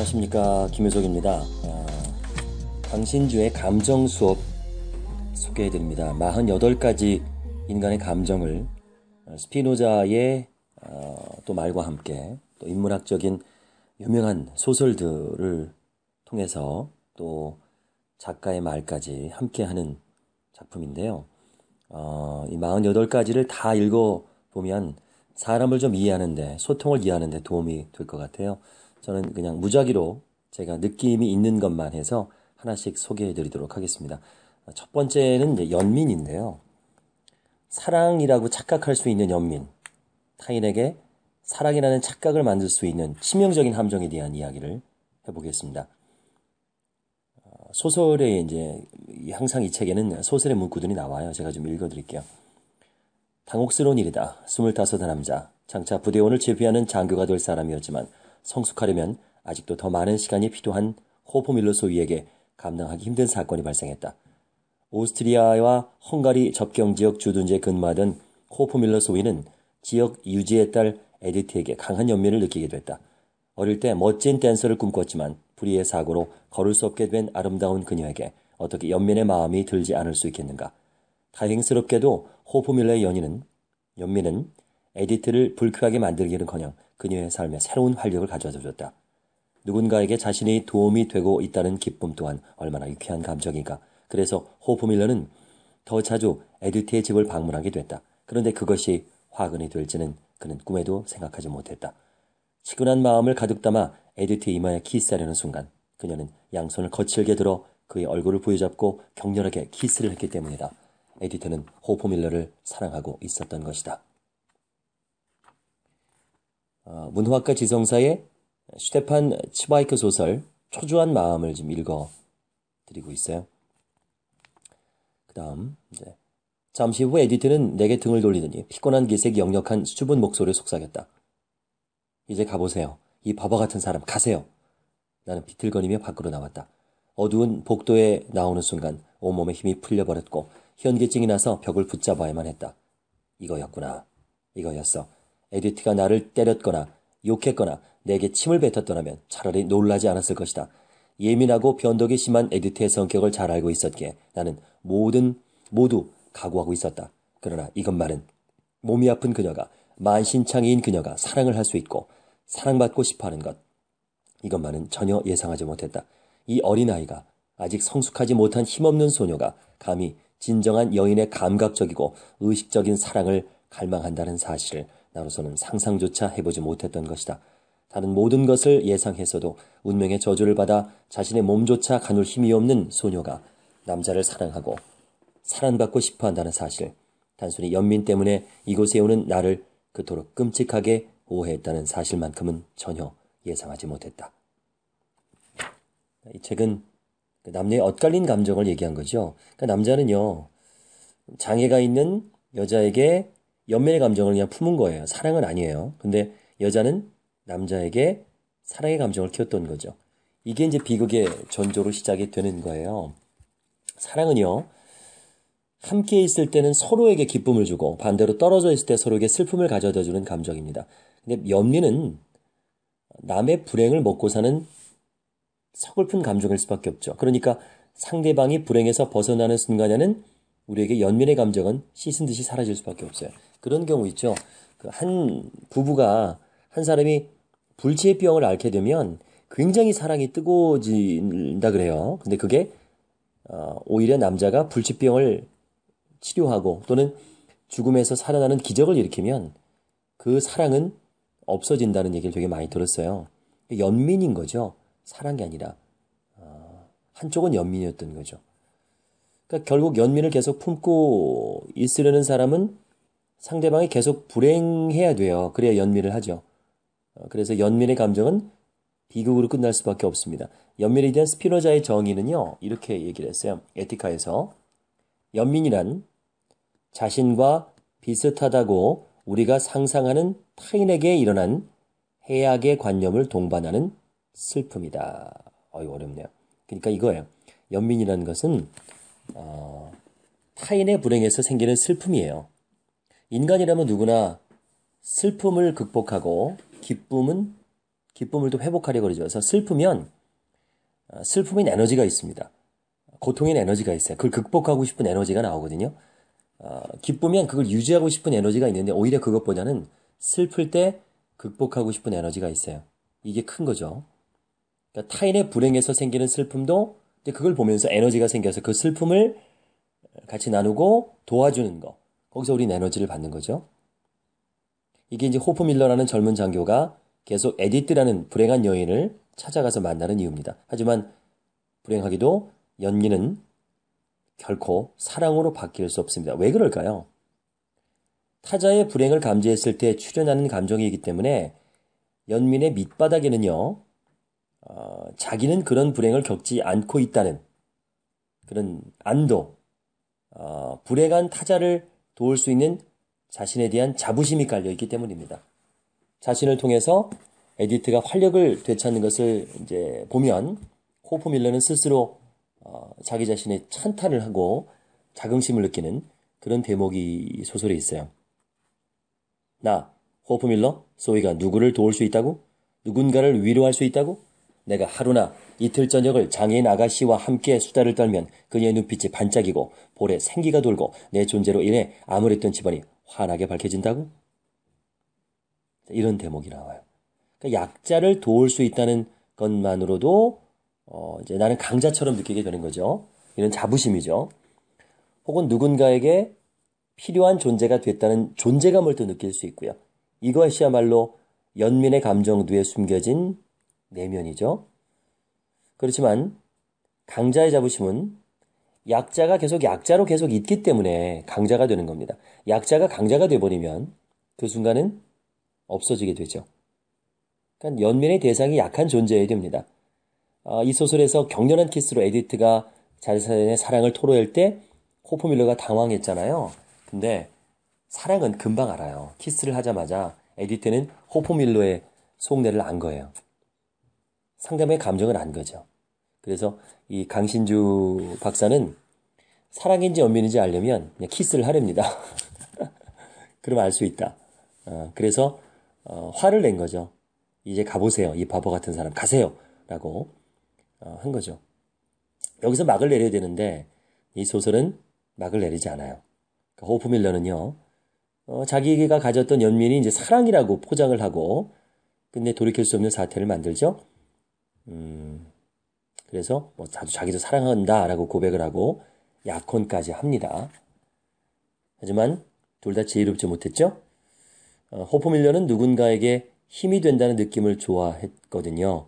안녕하십니까 김효석입니다. 아, 강신주의 감정 수업 소개해드립니다. 48가지 인간의 감정을 어, 스피노자의 어, 또 말과 함께 또 인문학적인 유명한 소설들을 통해서 또 작가의 말까지 함께하는 작품인데요. 어, 이 48가지를 다 읽어보면 사람을 좀 이해하는데, 소통을 이해하는데 도움이 될 것 같아요. 저는 그냥 무작위로 제가 느낌이 있는 것만 해서 하나씩 소개해 드리도록 하겠습니다. 첫 번째는 연민인데요. 사랑이라고 착각할 수 있는 연민. 타인에게 사랑이라는 착각을 만들 수 있는 치명적인 함정에 대한 이야기를 해보겠습니다. 소설에 이제 항상 이 책에는 소설의 문구들이 나와요. 제가 좀 읽어드릴게요. 당혹스러운 일이다. 스물다섯 남자. 장차 부대원을 제비하는 장교가 될 사람이었지만 성숙하려면 아직도 더 많은 시간이 필요한 호포밀러 소위에게 감당하기 힘든 사건이 발생했다. 오스트리아와 헝가리 접경 지역 주둔지에 근무하던 호포밀러 소위는 지역 유지의딸 에디트에게 강한 연민을 느끼게 됐다. 어릴 때 멋진 댄서를 꿈꿨지만 불의의 사고로 걸을 수 없게 된 아름다운 그녀에게 어떻게 연민의 마음이 들지 않을 수 있겠는가. 다행스럽게도 호포밀러의 연인은 연민은 에디트를 불쾌하게 만들기는커녕 그녀의 삶에 새로운 활력을 가져다 줬다. 누군가에게 자신이 도움이 되고 있다는 기쁨 또한 얼마나 유쾌한 감정인가. 그래서 호프 밀러는 더 자주 에듀티의 집을 방문하게 됐다. 그런데 그것이 화근이 될지는 그는 꿈에도 생각하지 못했다. 시근한 마음을 가득 담아 에듀티 이마에 키스하려는 순간 그녀는 양손을 거칠게 들어 그의 얼굴을 부여잡고 격렬하게 키스를 했기 때문이다. 에디터는 호포 밀러를 사랑하고 있었던 것이다. 어, 문화과 지성사의 슈테판 치바이크 소설 초조한 마음을 좀 읽어 드리고 있어요. 그 다음, 이제. 잠시 후 에디트는 내게 등을 돌리더니 피곤한 기색이 역력한 수줍은 목소리를 속삭였다. 이제 가보세요. 이 바보 같은 사람 가세요. 나는 비틀거리며 밖으로 나왔다. 어두운 복도에 나오는 순간 온몸에 힘이 풀려버렸고 현기증이 나서 벽을 붙잡아야만 했다. 이거였구나. 이거였어. 에디트가 나를 때렸거나 욕했거나 내게 침을 뱉었더라면 차라리 놀라지 않았을 것이다. 예민하고 변덕이 심한 에디트의 성격을 잘 알고 있었기에 나는 모든 모두 각오하고 있었다. 그러나 이것만은 몸이 아픈 그녀가 만신창이인 그녀가 사랑을 할 수 있고 사랑받고 싶어하는 것 이것만은 전혀 예상하지 못했다. 이 어린아이가 아직 성숙하지 못한 힘없는 소녀가 감히 진정한 여인의 감각적이고 의식적인 사랑을 갈망한다는 사실을 나로서는 상상조차 해보지 못했던 것이다. 다른 모든 것을 예상해서도 운명의 저주를 받아 자신의 몸조차 가눌 힘이 없는 소녀가 남자를 사랑하고 사랑받고 싶어 한다는 사실, 단순히 연민 때문에 이곳에 오는 나를 그토록 끔찍하게 오해했다는 사실만큼은 전혀 예상하지 못했다. 이 책은 그 남녀의 엇갈린 감정을 얘기한 거죠. 그 남자는요, 장애가 있는 여자에게 연민의 감정을 그냥 품은 거예요. 사랑은 아니에요. 근데 여자는 남자에게 사랑의 감정을 키웠던 거죠. 이게 이제 비극의 전조로 시작이 되는 거예요. 사랑은요, 함께 있을 때는 서로에게 기쁨을 주고 반대로 떨어져 있을 때 서로에게 슬픔을 가져다 주는 감정입니다. 근데 연민은 남의 불행을 먹고 사는 서글픈 감정일 수밖에 없죠. 그러니까 상대방이 불행에서 벗어나는 순간에는 우리에게 연민의 감정은 씻은 듯이 사라질 수밖에 없어요. 그런 경우 있죠. 그 한 부부가 한 사람이 불치의 병을 앓게 되면 굉장히 사랑이 뜨거워진다 그래요. 근데 그게 어, 오히려 남자가 불치병을 치료하고 또는 죽음에서 살아나는 기적을 일으키면 그 사랑은 없어진다는 얘기를 되게 많이 들었어요. 연민인 거죠. 사랑이 아니라 어, 한쪽은 연민이었던 거죠. 그러니까 결국 연민을 계속 품고 있으려는 사람은 상대방이 계속 불행해야 돼요. 그래야 연민을 하죠. 어, 그래서 연민의 감정은 비극으로 끝날 수밖에 없습니다. 연민에 대한 스피노자의 정의는요, 이렇게 얘기를 했어요. 에티카에서. 연민이란 자신과 비슷하다고 우리가 상상하는 타인에게 일어난 해악의 관념을 동반하는 슬픔이다. 어이, 어렵네요. 그러니까 이거예요. 연민이라는 것은 어, 타인의 불행에서 생기는 슬픔이에요. 인간이라면 누구나 슬픔을 극복하고 기쁨은 기쁨을 또 회복하려고 그러죠. 그래서 슬프면 어, 슬픔인 에너지가 있습니다. 고통인 에너지가 있어요. 그걸 극복하고 싶은 에너지가 나오거든요. 어, 기쁘면 그걸 유지하고 싶은 에너지가 있는데 오히려 그것보다는 슬플 때 극복하고 싶은 에너지가 있어요. 이게 큰 거죠. 그러니까 타인의 불행에서 생기는 슬픔도 근데 그걸 보면서 에너지가 생겨서 그 슬픔을 같이 나누고 도와주는 거. 거기서 우리는 에너지를 받는 거죠. 이게 이제 호프 밀러라는 젊은 장교가 계속 에디트라는 불행한 여인을 찾아가서 만나는 이유입니다. 하지만 불행하기도 연기는 결코 사랑으로 바뀔 수 없습니다. 왜 그럴까요? 타자의 불행을 감지했을 때 출현하는 감정이기 때문에 연민의 밑바닥에는요, 어, 자기는 그런 불행을 겪지 않고 있다는 그런 안도, 어, 불행한 타자를 도울 수 있는 자신에 대한 자부심이 깔려 있기 때문입니다. 자신을 통해서 에디트가 활력을 되찾는 것을 이제 보면 호프 밀러는 스스로 어, 자기 자신의 찬탄을 하고 자긍심을 느끼는 그런 대목이 소설에 있어요. 나 호프 밀러 소위가 누구를 도울 수 있다고? 누군가를 위로할 수 있다고? 내가 하루나 이틀 저녁을 장애인 아가씨와 함께 수다를 떨면 그녀의 눈빛이 반짝이고 볼에 생기가 돌고 내 존재로 인해 암울했던 집안이 환하게 밝혀진다고? 이런 대목이 나와요. 그러니까 약자를 도울 수 있다는 것만으로도 어, 이제 나는 강자처럼 느끼게 되는 거죠. 이런 자부심이죠. 혹은 누군가에게 필요한 존재가 됐다는 존재감을 또 느낄 수 있고요. 이것이야말로 연민의 감정 뒤에 숨겨진 내면이죠. 그렇지만 강자의 자부심은 약자가 계속 약자로 계속 있기 때문에 강자가 되는 겁니다. 약자가 강자가 돼버리면 그 순간은 없어지게 되죠. 그러니까 연민의 대상이 약한 존재이 됩니다. 아, 이 소설에서 격렬한 키스로 에디트가 자신의 사랑을 토로할 때 호프밀러가 당황했잖아요. 근데 사랑은 금방 알아요. 키스를 하자마자 에디트는 호프밀러의 속내를 안 거예요. 상대방의 감정을 안 거죠. 그래서 이 강신주 박사는 사랑인지 연민인지 알려면 그냥 키스를 하렵니다. 그럼 알 수 있다. 어, 그래서 어, 화를 낸 거죠. 이제 가보세요. 이 바보 같은 사람 가세요. 라고 어, 한 거죠. 여기서 막을 내려야 되는데 이 소설은 막을 내리지 않아요. 그러니까 호프밀러는요. 어, 자기가 가졌던 연민이 이제 사랑이라고 포장을 하고 근데 돌이킬 수 없는 사태를 만들죠. 음, 그래서 뭐 자주 자기도 사랑한다라고 고백을 하고 약혼까지 합니다. 하지만 둘다 지혜롭지 못했죠. 어, 호프밀러는 누군가에게 힘이 된다는 느낌을 좋아했거든요.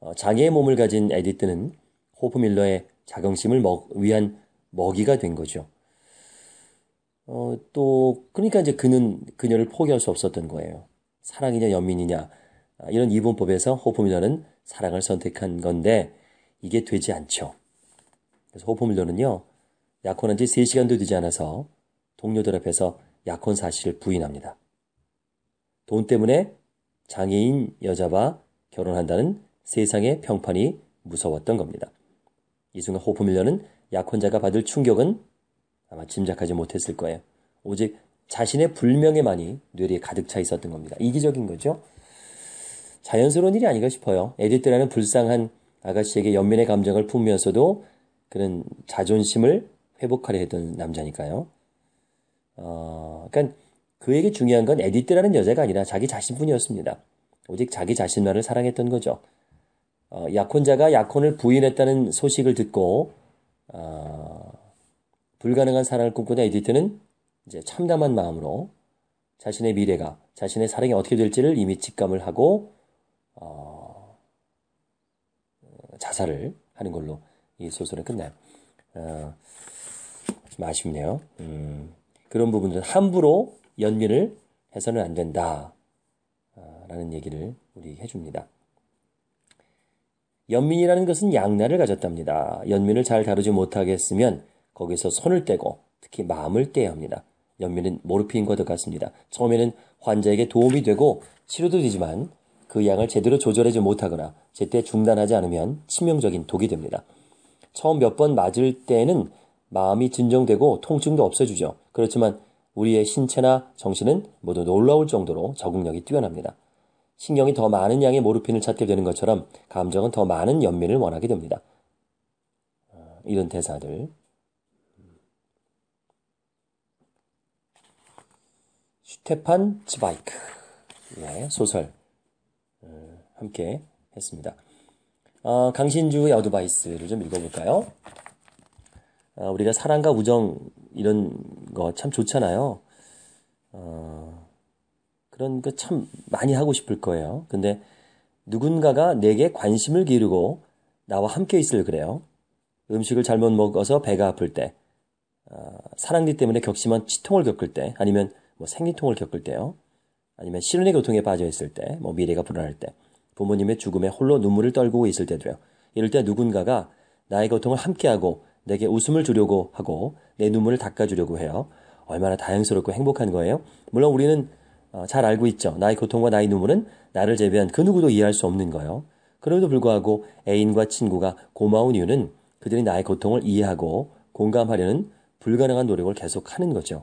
어, 장애의 몸을 가진 에디트는 호프밀러의 자긍심을 먹, 위한 먹이가 된 거죠. 어, 또 그러니까 이제 그는 그녀를 포기할 수 없었던 거예요. 사랑이냐 연민이냐 아, 이런 이분법에서 호포밀러는 사랑을 선택한 건데 이게 되지 않죠. 그래서 호포밀러는요. 약혼한 지 3시간도 되지 않아서 동료들 앞에서 약혼 사실을 부인합니다. 돈 때문에 장애인 여자와 결혼한다는 세상의 평판이 무서웠던 겁니다. 이 순간 호프밀러는 약혼자가 받을 충격은 아마 짐작하지 못했을 거예요. 오직 자신의 불명예만이 뇌리에 가득 차 있었던 겁니다. 이기적인 거죠. 자연스러운 일이 아닌가 싶어요. 에디트라는 불쌍한 아가씨에게 연민의 감정을 품으면서도 그런 자존심을 회복하려 했던 남자니까요. 어, 그러니까 그에게 중요한 건 에디트라는 여자가 아니라 자기 자신뿐이었습니다. 오직 자기 자신만을 사랑했던 거죠. 어, 약혼자가 약혼을 부인했다는 소식을 듣고 어, 불가능한 사랑을 꿈꾸던 에디트는 이제 참담한 마음으로 자신의 미래가 자신의 사랑이 어떻게 될지를 이미 직감을 하고 어, 어, 자살을 하는 걸로 이 소설은 끝나요. 어, 좀 아쉽네요. 음, 그런 부분들은 함부로 연민을 해서는 안 된다. 어, 라는 얘기를 우리 해줍니다. 연민이라는 것은 양날을 가졌답니다. 연민을 잘 다루지 못하게 했으면 거기서 손을 떼고 특히 마음을 떼야 합니다. 연민은 모르핀과 도같습니다 처음에는 환자에게 도움이 되고 치료도 되지만 그 양을 제대로 조절하지 못하거나 제때 중단하지 않으면 치명적인 독이 됩니다. 처음 몇 번 맞을 때는 에 마음이 진정되고 통증도 없어지죠. 그렇지만 우리의 신체나 정신은 모두 놀라울 정도로 적응력이 뛰어납니다. 신경이 더 많은 양의 모르핀을 찾게 되는 것처럼 감정은 더 많은 연민을 원하게 됩니다. 어, 이런 대사들. 슈테판 치바이크 예, 소설 함께 했습니다. 어, 강신주의 어드바이스를 좀 읽어볼까요? 어, 우리가 사랑과 우정 이런 거 참 좋잖아요. 어, 그런 거 참 많이 하고 싶을 거예요. 근데 누군가가 내게 관심을 기르고 나와 함께 있을 그래요. 음식을 잘못 먹어서 배가 아플 때, 어, 사랑니 때문에 격심한 치통을 겪을 때, 아니면 뭐 생리통을 겪을 때요. 아니면 실내 교통에 빠져 있을 때, 뭐 미래가 불안할 때, 부모님의 죽음에 홀로 눈물을 떨고 있을 때도요. 이럴 때 누군가가 나의 고통을 함께하고 내게 웃음을 주려고 하고 내 눈물을 닦아주려고 해요. 얼마나 다행스럽고 행복한 거예요. 물론 우리는 어, 잘 알고 있죠. 나의 고통과 나의 눈물은 나를 제외한 그 누구도 이해할 수 없는 거예요. 그럼에도 불구하고 애인과 친구가 고마운 이유는 그들이 나의 고통을 이해하고 공감하려는 불가능한 노력을 계속하는 거죠.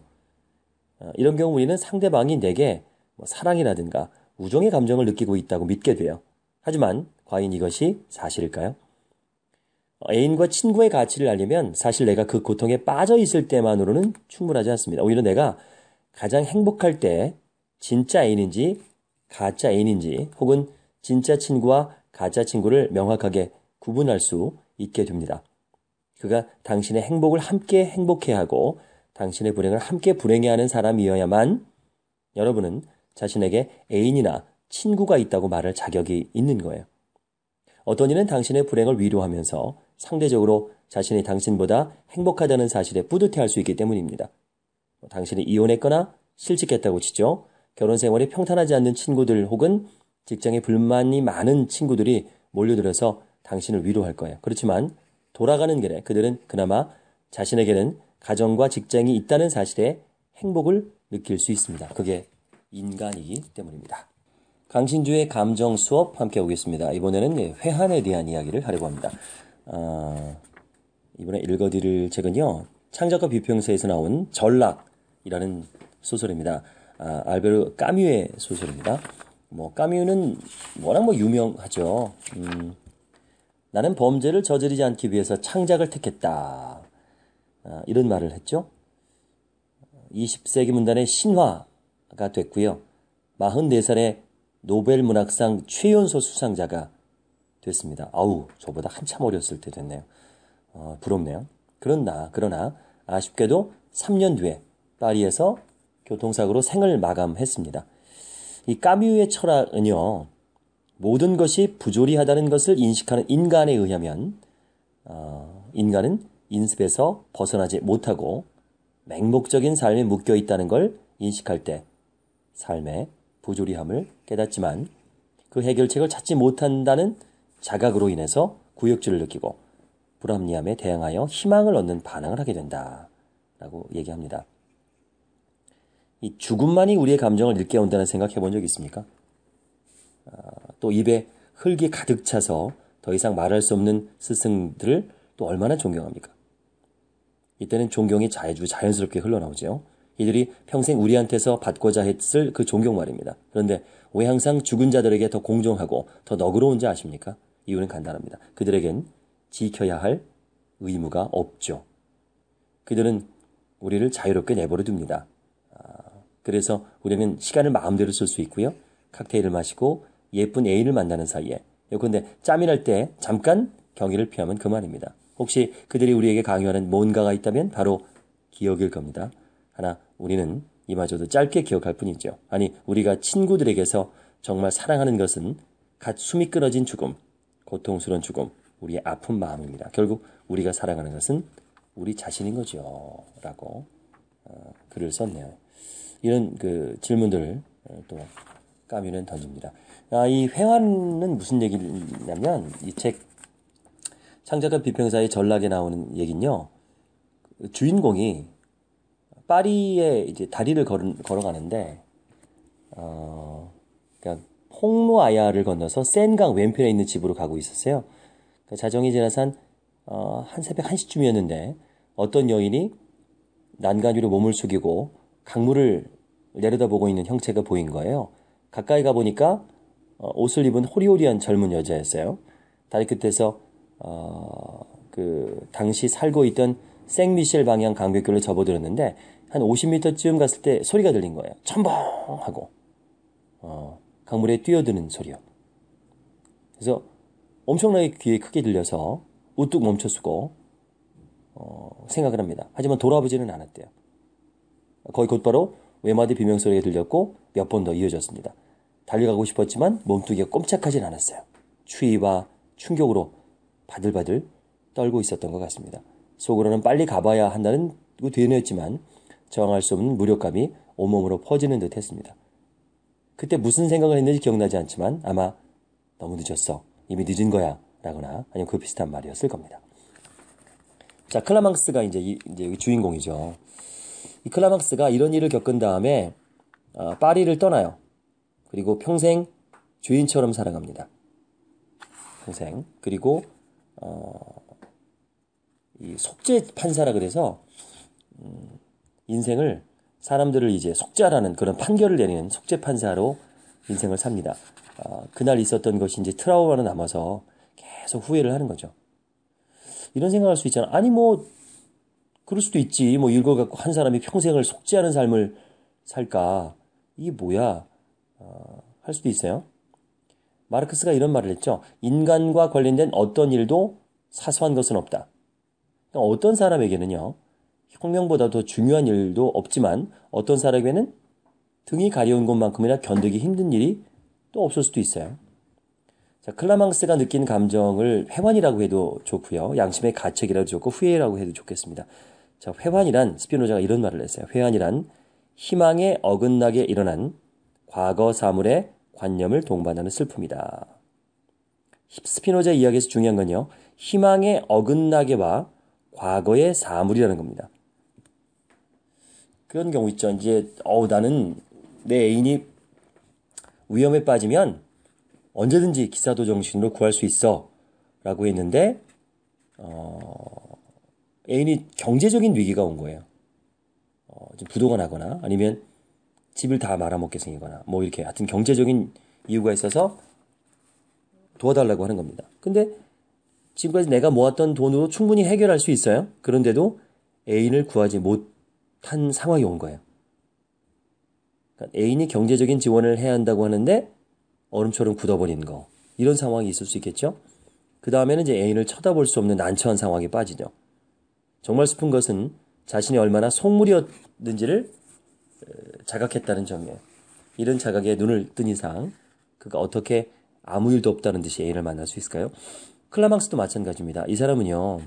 어, 이런 경우 우리는 상대방이 내게 뭐 사랑이라든가 우정의 감정을 느끼고 있다고 믿게 돼요. 하지만 과연 이것이 사실일까요? 애인과 친구의 가치를 알려면 사실 내가 그 고통에 빠져 있을 때만으로는 충분하지 않습니다. 오히려 내가 가장 행복할 때 진짜 애인인지 가짜 애인인지 혹은 진짜 친구와 가짜 친구를 명확하게 구분할 수 있게 됩니다. 그가 당신의 행복을 함께 행복해 하고 당신의 불행을 함께 불행해 하는 사람이어야만 여러분은 자신에게 애인이나 친구가 있다고 말할 자격이 있는 거예요. 어떤 이는 당신의 불행을 위로하면서 상대적으로 자신이 당신보다 행복하다는 사실에 뿌듯해할 수 있기 때문입니다. 뭐 당신이 이혼했거나 실직했다고 치죠. 결혼 생활이 평탄하지 않는 친구들 혹은 직장에 불만이 많은 친구들이 몰려들어서 당신을 위로할 거예요. 그렇지만 돌아가는 길에 그들은 그나마 자신에게는 가정과 직장이 있다는 사실에 행복을 느낄 수 있습니다. 그게 인간이기 때문입니다. 강신주의 감정 수업 함께 오겠습니다. 이번에는 예, 회한에 대한 이야기를 하려고 합니다. 아, 이번에 읽어드릴 책은요. 창작과 비평서에서 나온 전락이라는 소설입니다. 아, 알베르 까뮤의 소설입니다. 뭐 까뮤는 워낙 뭐 유명하죠. 음, 나는 범죄를 저지르지 않기 위해서 창작을 택했다. 아, 이런 말을 했죠. 20세기 문단의 신화 가 됐고요. 44살에 노벨 문학상 최연소 수상자가 됐습니다. 아우, 저보다 한참 어렸을 때 됐네요. 어, 부럽네요. 그러나, 그러나 아쉽게도 3년 뒤에 파리에서 교통사고로 생을 마감했습니다. 이 까뮤의 철학은요, 모든 것이 부조리하다는 것을 인식하는 인간에 의하면, 어, 인간은 인습에서 벗어나지 못하고 맹목적인 삶에 묶여 있다는 걸 인식할 때 삶의 부조리함을 깨닫지만 그 해결책을 찾지 못한다는 자각으로 인해서 구역질을 느끼고 불합리함에 대항하여 희망을 얻는 반항을 하게 된다. 라고 얘기합니다. 이 죽음만이 우리의 감정을 일깨운다는 생각해 본적 있습니까? 아, 또 입에 흙이 가득 차서 더 이상 말할 수 없는 스승들을 또 얼마나 존경합니까? 이때는 존경이 자주 자연스럽게 흘러나오죠. 이들이 평생 우리한테서 받고자 했을 그 존경 말입니다. 그런데 왜 항상 죽은 자들에게 더 공정하고 더 너그러운지 아십니까? 이유는 간단합니다. 그들에겐 지켜야 할 의무가 없죠. 그들은 우리를 자유롭게 내버려 둡니다. 아, 그래서 우리는 시간을 마음대로 쓸 수 있고요. 칵테일을 마시고 예쁜 애인을 만나는 사이에 그런데 짬이 날 때 잠깐 경의를 피하면 그만입니다. 혹시 그들이 우리에게 강요하는 뭔가가 있다면 바로 기억일 겁니다. 하나, 우리는 이마저도 짧게 기억할 뿐이죠. 아니, 우리가 친구들에게서 정말 사랑하는 것은 갓 숨이 끊어진 죽음, 고통스러운 죽음, 우리의 아픈 마음입니다. 결국 우리가 사랑하는 것은 우리 자신인 거죠. 라고 어, 글을 썼네요. 이런 그 질문들을 어, 또 까미는 던집니다. 아, 이회화는 무슨 얘기냐면 이 책 창작과 비평사의 전락에 나오는 얘긴요. 주인공이 파리에 이제 다리를 걸 걸어가는데 어, 그러니까 홍로 아야를 건너서 센강 왼편에 있는 집으로 가고 있었어요. 그러니까 자정이 지나서 한, 어, 한 새벽 1시쯤이었는데 어떤 여인이 난간 위로 몸을 숙이고 강물을 내려다보고 있는 형체가 보인 거예요. 가까이 가보니까 어, 옷을 입은 호리호리한 젊은 여자였어요. 다리 끝에서 어, 그 당시 살고 있던 생미실 방향 강백교를 접어들었는데 한 50m쯤 갔을 때 소리가 들린 거예요. 첨벙! 하고, 어, 강물에 뛰어드는 소리요. 그래서 엄청나게 귀에 크게 들려서 우뚝 멈춰쓰고 어, 생각을 합니다. 하지만 돌아보지는 않았대요. 거의 곧바로 외마디 비명소리가 들렸고 몇 번 더 이어졌습니다. 달려가고 싶었지만 몸뚱이가 꼼짝하진 않았어요. 추위와 충격으로 바들바들 떨고 있었던 것 같습니다. 속으로는 빨리 가봐야 한다는 그 되뇌였지만 저항할 수 없는 무력감이 온몸으로 퍼지는 듯 했습니다. 그때 무슨 생각을 했는지 기억나지 않지만 아마 너무 늦었어. 이미 늦은 거야. 라거나 아니면 그 비슷한 말이었을 겁니다. 자, 클라망스가 이제, 이, 이제 주인공이죠. 이 클라망스가 이런 일을 겪은 다음에 어, 파리를 떠나요. 그리고 평생 주인처럼 살아갑니다. 평생. 그리고 어, 이 속죄 판사라 그래서 음, 인생을 사람들을 이제 속자라는 그런 판결을 내리는 속죄 판사로 인생을 삽니다. 어, 그날 있었던 것이 이제 트라우마로 남아서 계속 후회를 하는 거죠. 이런 생각할 수 있잖아. 아니 뭐 그럴 수도 있지. 뭐 읽어 갖고 한 사람이 평생을 속죄하는 삶을 살까? 이게 뭐야? 어, 할 수도 있어요. 마르크스가 이런 말을 했죠. 인간과 관련된 어떤 일도 사소한 것은 없다. 그러니까 어떤 사람에게는요, 성명보다 더 중요한 일도 없지만 어떤 사람에게는 등이 가려운 것만큼이나 견디기 힘든 일이 또 없을 수도 있어요. 자, 클라망스가 느낀 감정을 회환이라고 해도 좋고요. 양심의 가책이라도 좋고 후회라고 해도 좋겠습니다. 자, 회환이란 스피노자가 이런 말을 했어요. 회환이란 희망에 어긋나게 일어난 과거 사물의 관념을 동반하는 슬픔이다. 스피노자 이야기에서 중요한 건요. 희망에 어긋나게와 과거의 사물이라는 겁니다. 그런 경우 있죠. 이제 어우 나는 내 애인이 위험에 빠지면 언제든지 기사도 정신으로 구할 수 있어라고 했는데 어, 애인이 경제적인 위기가 온 거예요. 어, 좀 부도가 나거나 아니면 집을 다 말아먹게 생기거나 뭐 이렇게 하여튼 경제적인 이유가 있어서 도와달라고 하는 겁니다. 근데 지금까지 내가 모았던 돈으로 충분히 해결할 수 있어요. 그런데도 애인을 구하지 못한 상황이 온 거예요. 그러니까 애인이 경제적인 지원을 해야 한다고 하는데 얼음처럼 굳어버리는 거 이런 상황이 있을 수 있겠죠. 그 다음에는 이제 애인을 쳐다볼 수 없는 난처한 상황에 빠지죠. 정말 슬픈 것은 자신이 얼마나 속물이었는지를 자각했다는 점이에요. 이런 자각에 눈을 뜬 이상 그가 어떻게 아무 일도 없다는 듯이 애인을 만날 수 있을까요? 클라망스도 마찬가지입니다. 이 사람은요,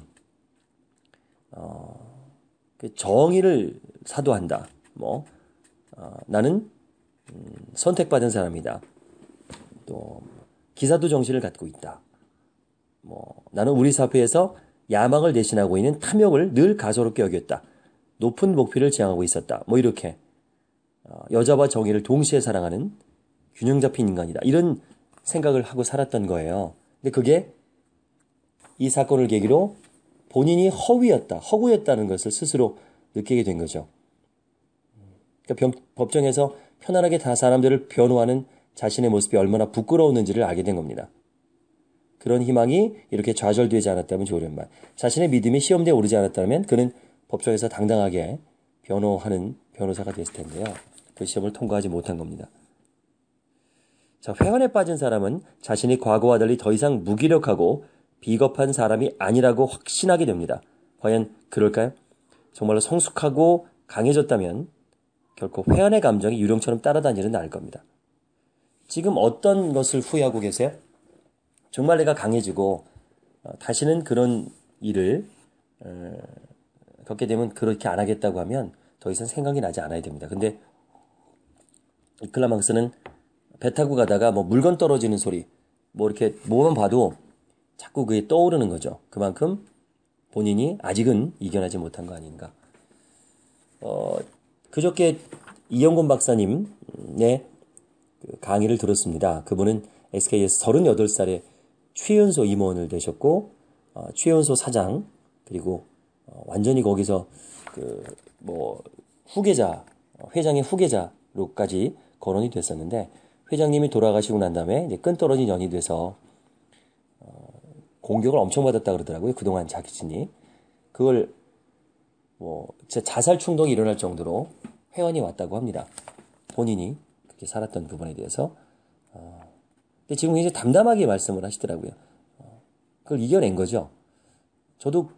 어, 그 정의를 사도한다. 뭐 어, 나는 음, 선택받은 사람이다. 또 기사도 정신을 갖고 있다. 뭐 나는 우리 사회에서 야망을 대신하고 있는 탐욕을 늘 가소롭게 여겼다. 높은 목표를 지향하고 있었다. 뭐 이렇게 어, 여자와 정의를 동시에 사랑하는 균형 잡힌 인간이다. 이런 생각을 하고 살았던 거예요. 근데 그게 이 사건을 계기로 본인이 허위였다, 허구였다는 것을 스스로 느끼게 된 거죠. 그러니까 법정에서 편안하게 다 사람들을 변호하는 자신의 모습이 얼마나 부끄러웠는지를 알게 된 겁니다. 그런 희망이 이렇게 좌절되지 않았다면 좋으련 말. 자신의 믿음이 시험대에 오르지 않았다면 그는 법정에서 당당하게 변호하는 변호사가 됐을 텐데요. 그 시험을 통과하지 못한 겁니다. 자, 회원에 빠진 사람은 자신이 과거와 달리 더 이상 무기력하고 비겁한 사람이 아니라고 확신하게 됩니다. 과연 그럴까요? 정말로 성숙하고 강해졌다면 결코 회한의 감정이 유령처럼 따라다니는 날 겁니다. 지금 어떤 것을 후회하고 계세요? 정말 내가 강해지고 어, 다시는 그런 일을 어, 겪게 되면 그렇게 안 하겠다고 하면 더 이상 생각이 나지 않아야 됩니다. 근데 이클라망스는 배 타고 가다가 뭐 물건 떨어지는 소리, 뭐 이렇게 뭐만 봐도 자꾸 그게 떠오르는 거죠. 그만큼 본인이 아직은 이겨나지 못한 거 아닌가. 어, 그저께 이영곤 박사님의 그 강의를 들었습니다. 그분은 s k s 38살에 최연소 임원을 되셨고, 어, 최연소 사장, 그리고 어, 완전히 거기서 그, 뭐, 후계자, 어, 회장의 후계자로까지 거론이 됐었는데, 회장님이 돌아가시고 난 다음에 이제 끈떨어진 연이 돼서 공격을 엄청 받았다 그러더라고요. 그동안 자기진이 그걸 뭐 자살 충동이 일어날 정도로 회원이 왔다고 합니다. 본인이 그렇게 살았던 부분에 대해서. 어, 근데 지금 이제 담담하게 말씀을 하시더라고요. 어, 그걸 이겨낸 거죠. 저도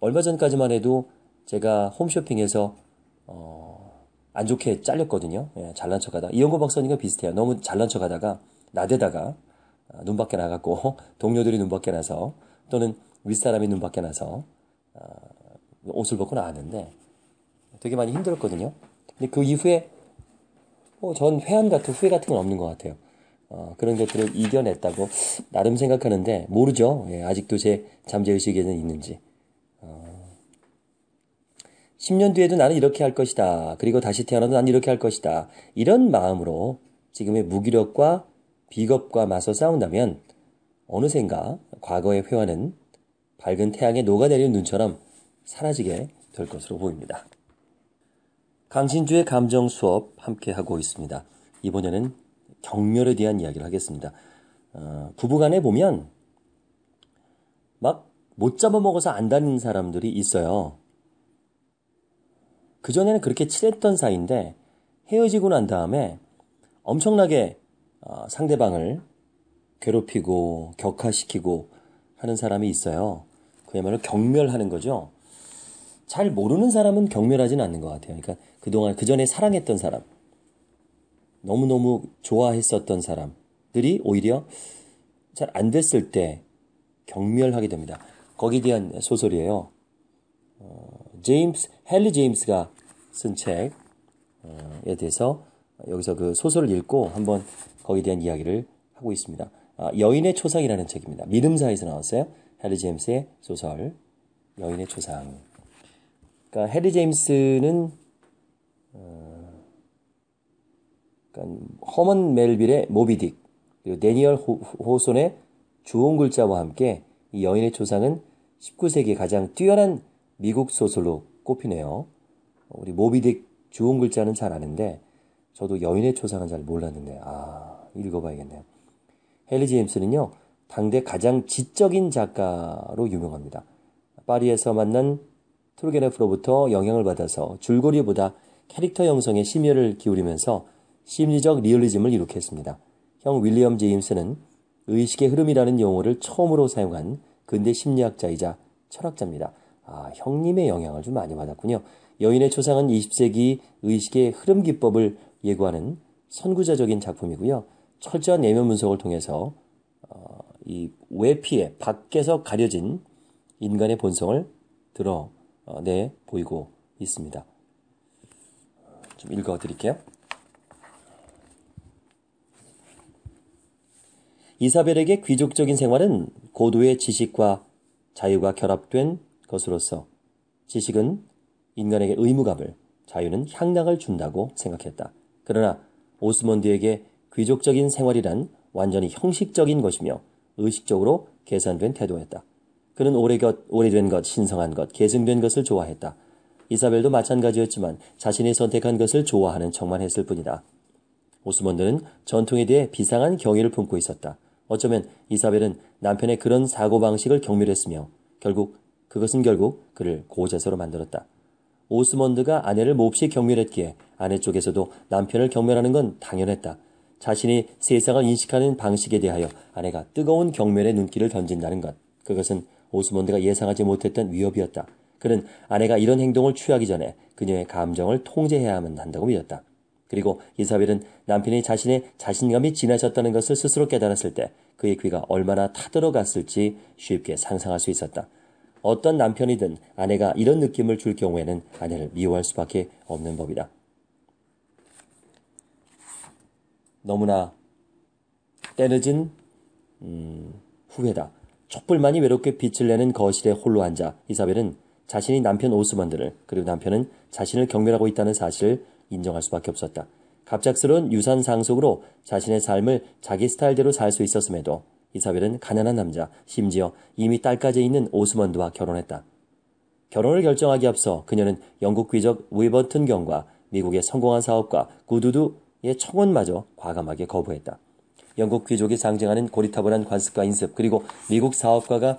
얼마 전까지만 해도 제가 홈쇼핑에서 어, 안 좋게 잘렸거든요. 예, 잘난 척하다. 이영구 박사님과 비슷해요. 너무 잘난 척하다가 나대다가 아, 눈 밖에 나갔고 동료들이 눈 밖에 나서 또는 윗사람이 눈 밖에 나서 아, 옷을 벗고 나왔는데 되게 많이 힘들었거든요. 근데 그 이후에 뭐전 회한 같은 후회 같은 건 없는 것 같아요. 어, 그런 것들을 이겨냈다고 나름 생각하는데 모르죠. 예, 아직도 제 잠재의식에는 있는지. 10년 어, 뒤에도 나는 이렇게 할 것이다. 그리고 다시 태어나도 나는 이렇게 할 것이다. 이런 마음으로 지금의 무기력과 비겁과 맞서 싸운다면 어느샌가 과거의 회화는 밝은 태양에 녹아내린 눈처럼 사라지게 될 것으로 보입니다. 강신주의 감정 수업 함께 하고 있습니다. 이번에는 경멸에 대한 이야기를 하겠습니다. 어, 부부간에 보면 막 못 잡아먹어서 안 다니는 사람들이 있어요. 그전에는 그렇게 친했던 사이인데 헤어지고 난 다음에 엄청나게 어, 상대방을 괴롭히고 격화시키고 하는 사람이 있어요. 그야말로 경멸하는 거죠. 잘 모르는 사람은 경멸하지는 않는 것 같아요. 그러니까 그동안 그전에 사랑했던 사람, 너무너무 좋아했었던 사람들이 오히려 잘 안 됐을 때 경멸하게 됩니다. 거기에 대한 소설이에요. 어, 제임스, 헨리 제임스가 쓴 책에 대해서 여기서 그 소설을 읽고 한번 거기에 대한 이야기를 하고 있습니다. 아, 여인의 초상이라는 책입니다. 믿음사에서 나왔어요. 해리 제임스의 소설 여인의 초상. 그러니까 해리 제임스는 어, 그러니까 허먼 멜빌의 모비딕 그리고 데니얼 호, 손의 주홍 글자와 함께 이 여인의 초상은 19세기 가장 뛰어난 미국 소설로 꼽히네요. 우리 모비딕 주홍 글자는 잘 아는데 저도 여인의 초상은 잘 몰랐는데 아 읽어봐야겠네요. 헨리 제임스는요, 당대 가장 지적인 작가로 유명합니다. 파리에서 만난 트루게네프로부터 영향을 받아서 줄거리보다 캐릭터 형성에 심혈을 기울이면서 심리적 리얼리즘을 이룩했습니다. 형 윌리엄 제임스는 의식의 흐름이라는 용어를 처음으로 사용한 근대 심리학자이자 철학자입니다. 아, 형님의 영향을 좀 많이 받았군요. 여인의 초상은 20세기 의식의 흐름 기법을 예고하는 선구자적인 작품이고요. 철저한 내면 분석을 통해서 어, 이 외피에 밖에서 가려진 인간의 본성을 드러내 보이고 있습니다. 좀 읽어 드릴게요. 이사벨에게 귀족적인 생활은 고도의 지식과 자유가 결합된 것으로서 지식은 인간에게 의무감을, 자유는 향락을 준다고 생각했다. 그러나 오스먼드에게 귀족적인 생활이란 완전히 형식적인 것이며 의식적으로 계산된 태도였다. 그는 오래 것, 오래된 것, 신성한 것, 계승된 것을 좋아했다. 이사벨도 마찬가지였지만 자신이 선택한 것을 좋아하는 척만 했을 뿐이다. 오스몬드는 전통에 대해 비상한 경의를 품고 있었다. 어쩌면 이사벨은 남편의 그런 사고방식을 경멸했으며 결국 그것은 결국 그를 고재서로 만들었다. 오스몬드가 아내를 몹시 경멸했기에 아내 쪽에서도 남편을 경멸하는 건 당연했다. 자신이 세상을 인식하는 방식에 대하여 아내가 뜨거운 경멸의 눈길을 던진다는 것. 그것은 오스몬드가 예상하지 못했던 위협이었다. 그는 아내가 이런 행동을 취하기 전에 그녀의 감정을 통제해야만 한다고 믿었다. 그리고 이사벨은 남편이 자신의 자신감이 지나쳤다는 것을 스스로 깨달았을 때 그의 귀가 얼마나 타들어갔을지 쉽게 상상할 수 있었다. 어떤 남편이든 아내가 이런 느낌을 줄 경우에는 아내를 미워할 수밖에 없는 법이다. 너무나 때늦은 음, 후회다. 촛불만이 외롭게 빛을 내는 거실에 홀로 앉아 이사벨은 자신이 남편 오스만들을 그리고 남편은 자신을 경멸하고 있다는 사실을 인정할 수밖에 없었다. 갑작스러운 유산 상속으로 자신의 삶을 자기 스타일대로 살 수 있었음에도 이사벨은 가난한 남자, 심지어 이미 딸까지 있는 오스먼드와 결혼했다. 결혼을 결정하기 앞서 그녀는 영국 귀족 위버튼 경과 미국의 성공한 사업가 구두두 이의 예, 청원마저 과감하게 거부했다. 영국 귀족이 상징하는 고리타분한 관습과 인습 그리고 미국 사업가가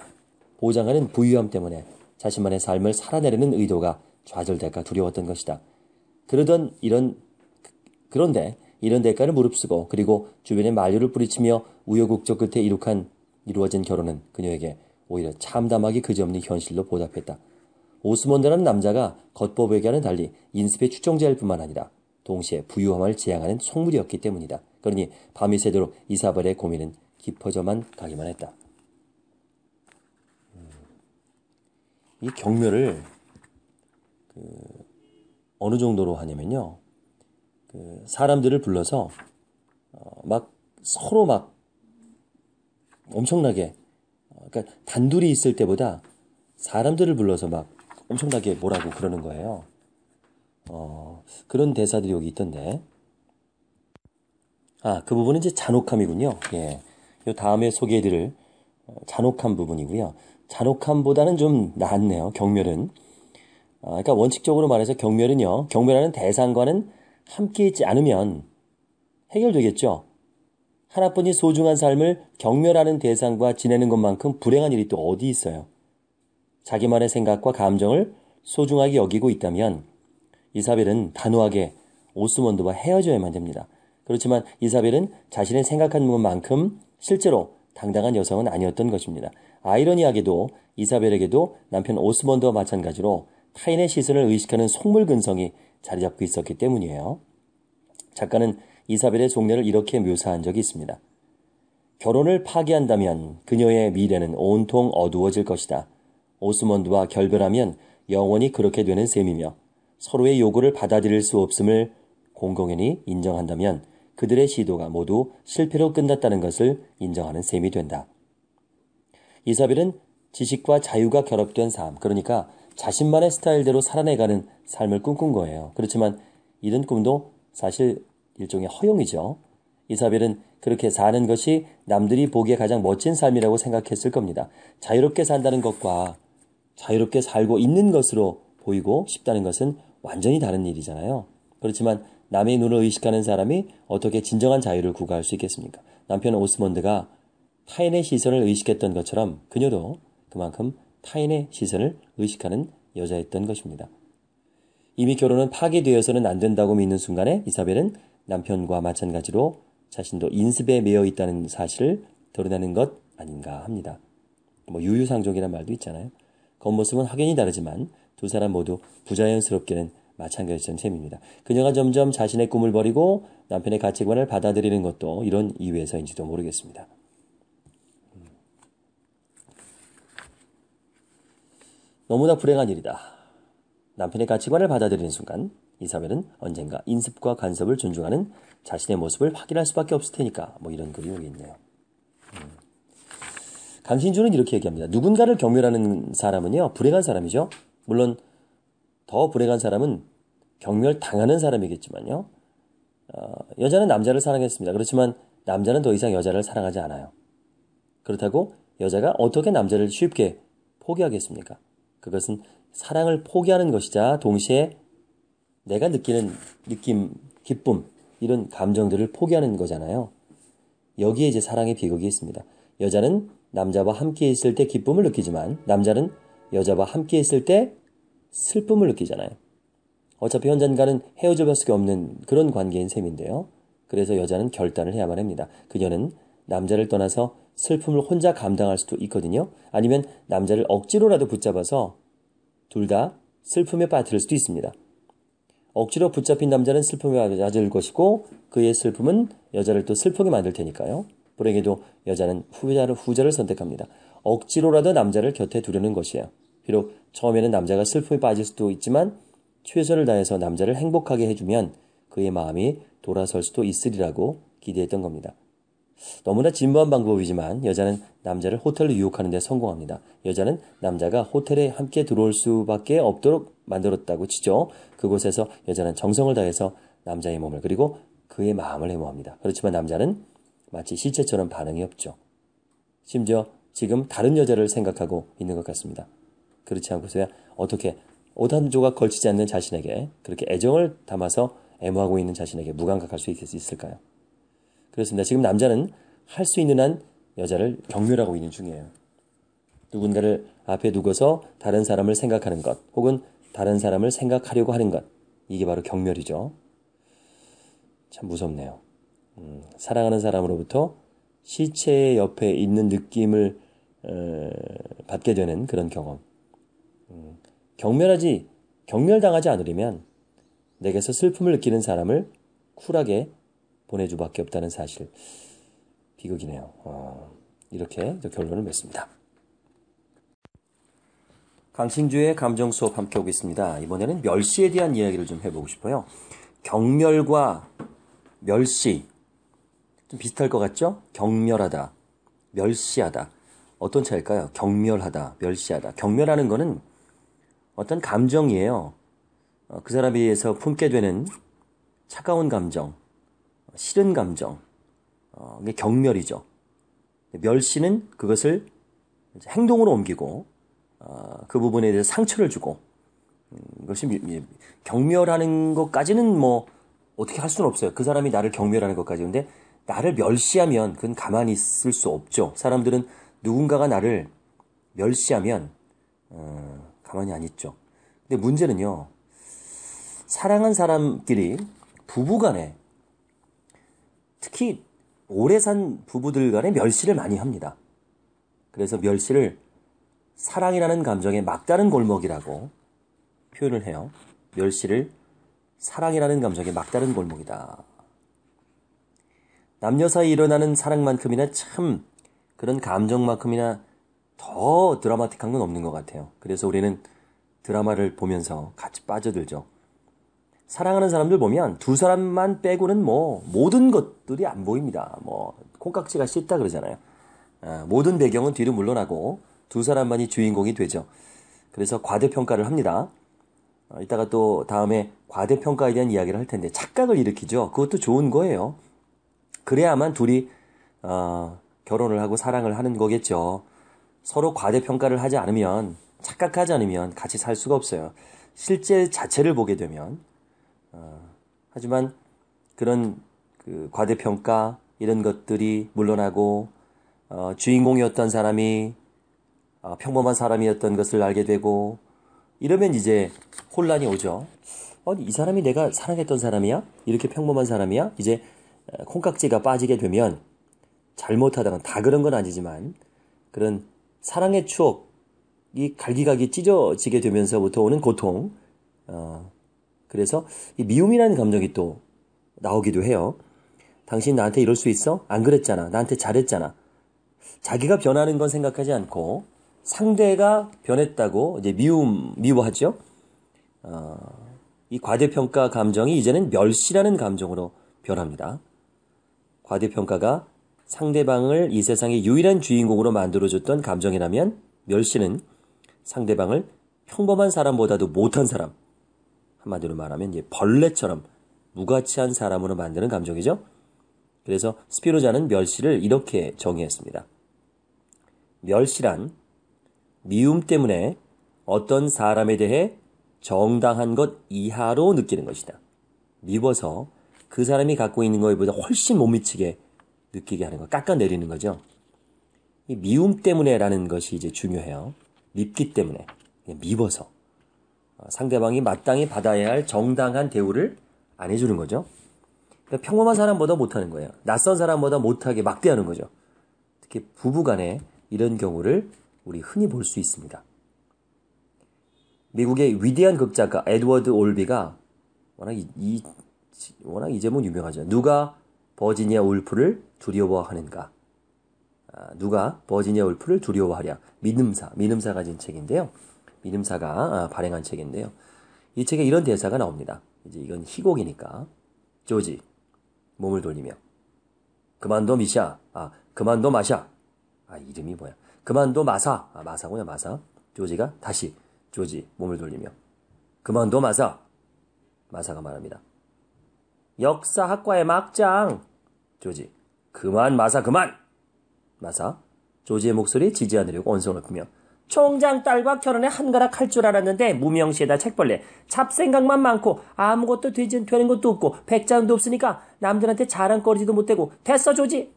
보장하는 부유함 때문에 자신만의 삶을 살아내려는 의도가 좌절될까 두려웠던 것이다. 그러던 이런 그런데 이런 대가를 무릅쓰고 그리고 주변에 만류를 뿌리치며 우여곡절 끝에 이룩한 이루어진 결혼은 그녀에게 오히려 참담하기 그지없는 현실로 보답했다. 오스몬드라는 남자가 겉보기와는 달리 인습의 추종자일 뿐만 아니라 동시에 부유함을 지향하는 속물이었기 때문이다. 그러니 밤이 새도록 이사벨의 고민은 깊어져만 가기만 했다. 음. 이 경멸을 그 어느 정도로 하냐면요. 그 사람들을 불러서 어, 막 서로 막 엄청나게 어, 그러니까 단둘이 있을 때보다 사람들을 불러서 막 엄청나게 뭐라고 그러는 거예요. 어, 그런 대사들이 여기 있던데. 아, 그 부분은 이제 잔혹함이군요. 예. 요 다음에 소개해드릴 어, 잔혹함 부분이고요. 잔혹함보다는 좀 낫네요. 경멸은. 아, 그러니까 원칙적으로 말해서 경멸은요. 경멸하는 대상과는 함께 있지 않으면 해결되겠죠. 하나뿐인 소중한 삶을 경멸하는 대상과 지내는 것만큼 불행한 일이 또 어디 있어요. 자기만의 생각과 감정을 소중하게 여기고 있다면 이사벨은 단호하게 오스몬드와 헤어져야만 됩니다. 그렇지만 이사벨은 자신의 생각한 것만큼 실제로 당당한 여성은 아니었던 것입니다. 아이러니하게도 이사벨에게도 남편 오스몬드와 마찬가지로 타인의 시선을 의식하는 속물근성이 자리 잡고 있었기 때문이에요. 작가는 이사벨의 종례를 이렇게 묘사한 적이 있습니다. 결혼을 파기한다면 그녀의 미래는 온통 어두워질 것이다. 오스몬드와 결별하면 영원히 그렇게 되는 셈이며 서로의 요구를 받아들일 수 없음을 공공연히 인정한다면 그들의 시도가 모두 실패로 끝났다는 것을 인정하는 셈이 된다. 이사벨은 지식과 자유가 결합된 삶, 그러니까 자신만의 스타일대로 살아내가는 삶을 꿈꾼 거예요. 그렇지만 이런 꿈도 사실 일종의 허용이죠. 이사벨은 그렇게 사는 것이 남들이 보기에 가장 멋진 삶이라고 생각했을 겁니다. 자유롭게 산다는 것과 자유롭게 살고 있는 것으로 보이고 싶다는 것은 완전히 다른 일이잖아요. 그렇지만 남의 눈을 의식하는 사람이 어떻게 진정한 자유를 구가할 수 있겠습니까? 남편 오스몬드가 타인의 시선을 의식했던 것처럼 그녀도 그만큼 타인의 시선을 의식하는 여자였던 것입니다. 이미 결혼은 파괴되어서는안 된다고 믿는 순간에 이사벨은 남편과 마찬가지로 자신도 인습에 매여 있다는 사실을 드러내는 것 아닌가 합니다. 뭐 유유상종이란 말도 있잖아요. 겉모습은 확연히 다르지만 두 사람 모두 부자연스럽게는 마찬가지인 셈입니다. 그녀가 점점 자신의 꿈을 버리고 남편의 가치관을 받아들이는 것도 이런 이유에서인지도 모르겠습니다. 음. 너무나 불행한 일이다. 남편의 가치관을 받아들이는 순간 이사벨은 언젠가 인습과 간섭을 존중하는 자신의 모습을 확인할 수밖에 없을 테니까 뭐 이런 글이 여기 있네요. 음. 강신주는 이렇게 얘기합니다. 누군가를 경멸하는 사람은요 불행한 사람이죠. 물론 더 불행한 사람은 경멸 당하는 사람이겠지만요. 어, 여자는 남자를 사랑했습니다. 그렇지만 남자는 더 이상 여자를 사랑하지 않아요. 그렇다고 여자가 어떻게 남자를 쉽게 포기하겠습니까? 그것은 사랑을 포기하는 것이자 동시에 내가 느끼는 느낌, 기쁨, 이런 감정들을 포기하는 거잖아요. 여기에 이제 사랑의 비극이 있습니다. 여자는 남자와 함께 있을 때 기쁨을 느끼지만 남자는 여자와 함께 있을 때 슬픔을 느끼잖아요. 어차피 현장과는 헤어질 져수가 없는 그런 관계인 셈인데요. 그래서 여자는 결단을 해야만 합니다. 그녀는 남자를 떠나서 슬픔을 혼자 감당할 수도 있거든요. 아니면 남자를 억지로라도 붙잡아서 둘 다 슬픔에 빠뜨릴 수도 있습니다. 억지로 붙잡힌 남자는 슬픔에 빠질 것이고 그의 슬픔은 여자를 또 슬프게 만들 테니까요. 불행에도 여자는 후자를, 후자를 선택합니다. 억지로라도 남자를 곁에 두려는 것이야. 비록 처음에는 남자가 슬픔에 빠질 수도 있지만 최선을 다해서 남자를 행복하게 해주면 그의 마음이 돌아설 수도 있으리라고 기대했던 겁니다. 너무나 진부한 방법이지만 여자는 남자를 호텔로 유혹하는 데 성공합니다. 여자는 남자가 호텔에 함께 들어올 수밖에 없도록 만들었다고 치죠. 그곳에서 여자는 정성을 다해서 남자의 몸을 그리고 그의 마음을 해모합니다. 그렇지만 남자는 마치 시체처럼 반응이 없죠. 심지어 지금 다른 여자를 생각하고 있는 것 같습니다. 그렇지 않고서야 어떻게 오단조가 걸치지 않는 자신에게 그렇게 애정을 담아서 애무하고 있는 자신에게 무감각할 수 있을까요? 그렇습니다. 지금 남자는 할 수 있는 한 여자를 경멸하고 있는 중이에요. 누군가를 앞에 두고서 다른 사람을 생각하는 것, 혹은 다른 사람을 생각하려고 하는 것, 이게 바로 경멸이죠. 참 무섭네요. 음, 사랑하는 사람으로부터 시체 옆에 있는 느낌을 받게 되는 그런 경험. 음, 경멸하지, 경멸당하지 않으려면 내게서 슬픔을 느끼는 사람을 쿨하게 보내주밖에 없다는 사실. 비극이네요. 어, 이렇게 결론을 맺습니다. 강신주의 감정 수업 함께하고 있습니다. 이번에는 멸시에 대한 이야기를 좀 해보고 싶어요. 경멸과 멸시. 좀 비슷할 것 같죠? 경멸하다, 멸시하다. 어떤 차일까요? 경멸하다, 멸시하다. 경멸하는 거는 어떤 감정이에요. 어, 그 사람에 의해서 품게 되는 차가운 감정, 싫은 감정, 어, 이게 경멸이죠. 멸시는 그것을 행동으로 옮기고 어, 그 부분에 대해서 상처를 주고 음, 그것이 경멸하는 것까지는 뭐 어떻게 할 수는 없어요. 그 사람이 나를 경멸하는 것까지. 근데 나를 멸시하면 그건 가만히 있을 수 없죠. 사람들은 누군가가 나를 멸시하면 어, 가만히 안 있죠. 근데 문제는요. 사랑한 사람끼리 부부간에 특히 오래 산 부부들 간에 멸시를 많이 합니다. 그래서 멸시를 사랑이라는 감정의 막다른 골목이라고 표현을 해요. 멸시를 사랑이라는 감정의 막다른 골목이다. 남녀 사이 일어나는 사랑만큼이나 참 그런 감정만큼이나 더 드라마틱한 건 없는 것 같아요. 그래서 우리는 드라마를 보면서 같이 빠져들죠. 사랑하는 사람들 보면 두 사람만 빼고는 뭐 모든 것들이 안 보입니다. 뭐 콩깍지가 씻다 그러잖아요. 아, 모든 배경은 뒤로 물러나고 두 사람만이 주인공이 되죠. 그래서 과대평가를 합니다. 아, 이따가 또 다음에 과대평가에 대한 이야기를 할 텐데 착각을 일으키죠. 그것도 좋은 거예요. 그래야만 둘이 어, 결혼을 하고 사랑을 하는 거겠죠. 서로 과대평가를 하지 않으면, 착각하지 않으면 같이 살 수가 없어요. 실제 자체를 보게 되면. 어, 하지만 그런 그 과대평가, 이런 것들이 물러나고, 어, 주인공이었던 사람이 어, 평범한 사람이었던 것을 알게 되고, 이러면 이제 혼란이 오죠. 아이 어, 사람이 내가 사랑했던 사람이야? 이렇게 평범한 사람이야? 이제 어, 콩깍지가 빠지게 되면 잘못하다간다 그런 건 아니지만 그런 사랑의 추억이 갈기갈기 찢어지게 되면서부터 오는 고통 어, 그래서 이 미움이라는 감정이 또 나오기도 해요. 당신 나한테 이럴 수 있어? 안 그랬잖아. 나한테 잘했잖아. 자기가 변하는 건 생각하지 않고 상대가 변했다고 이제 미움 미워하죠. 어, 이 과대평가 감정이 이제는 멸시라는 감정으로 변합니다. 과대평가가 상대방을 이 세상의 유일한 주인공으로 만들어줬던 감정이라면 멸시는 상대방을 평범한 사람보다도 못한 사람, 한마디로 말하면 벌레처럼 무가치한 사람으로 만드는 감정이죠. 그래서 스피로자는 멸시를 이렇게 정의했습니다. 멸시란 미움 때문에 어떤 사람에 대해 정당한 것 이하로 느끼는 것이다. 미워서 그 사람이 갖고 있는 것보다 훨씬 못 미치게 느끼게 하는 거, 깎아내리는 거죠. 이 미움 때문에라는 것이 이제 중요해요. 밉기 때문에, 밉어서 어, 상대방이 마땅히 받아야 할 정당한 대우를 안 해주는 거죠. 그러니까 평범한 사람보다 못하는 거예요. 낯선 사람보다 못하게 막대하는 거죠. 특히 부부간에 이런 경우를 우리 흔히 볼 수 있습니다. 미국의 위대한 극작가 에드워드 올비가 워낙 이, 이 워낙 이 제목 유명하죠. 누가 버지니아 울프를 두려워하는가? 아, 누가 버지니아 울프를 두려워하랴? 믿음사, 믿음사가 진 책인데요. 믿음사가 아, 발행한 책인데요. 이 책에 이런 대사가 나옵니다. 이제 이건 희곡이니까. 조지, 몸을 돌리며. 그만둬 미샤, 아, 그만둬 마샤. 아, 이름이 뭐야. 그만둬 마사, 아, 마사고요, 마사. 조지가 다시, 조지, 몸을 돌리며. 그만둬 마사. 마사가 말합니다. 역사학과의 막장! 조지, 그만 마사 그만. 마사 조지의 목소리에 지지하느려고 언성을 높이며 총장 딸과 결혼에 한가락 할 줄 알았는데 무명시에다 책벌레 잡생각만 많고 아무것도 되지, 되는 것도 없고 백장도 없으니까 남들한테 자랑거리지도 못되고 됐어 조지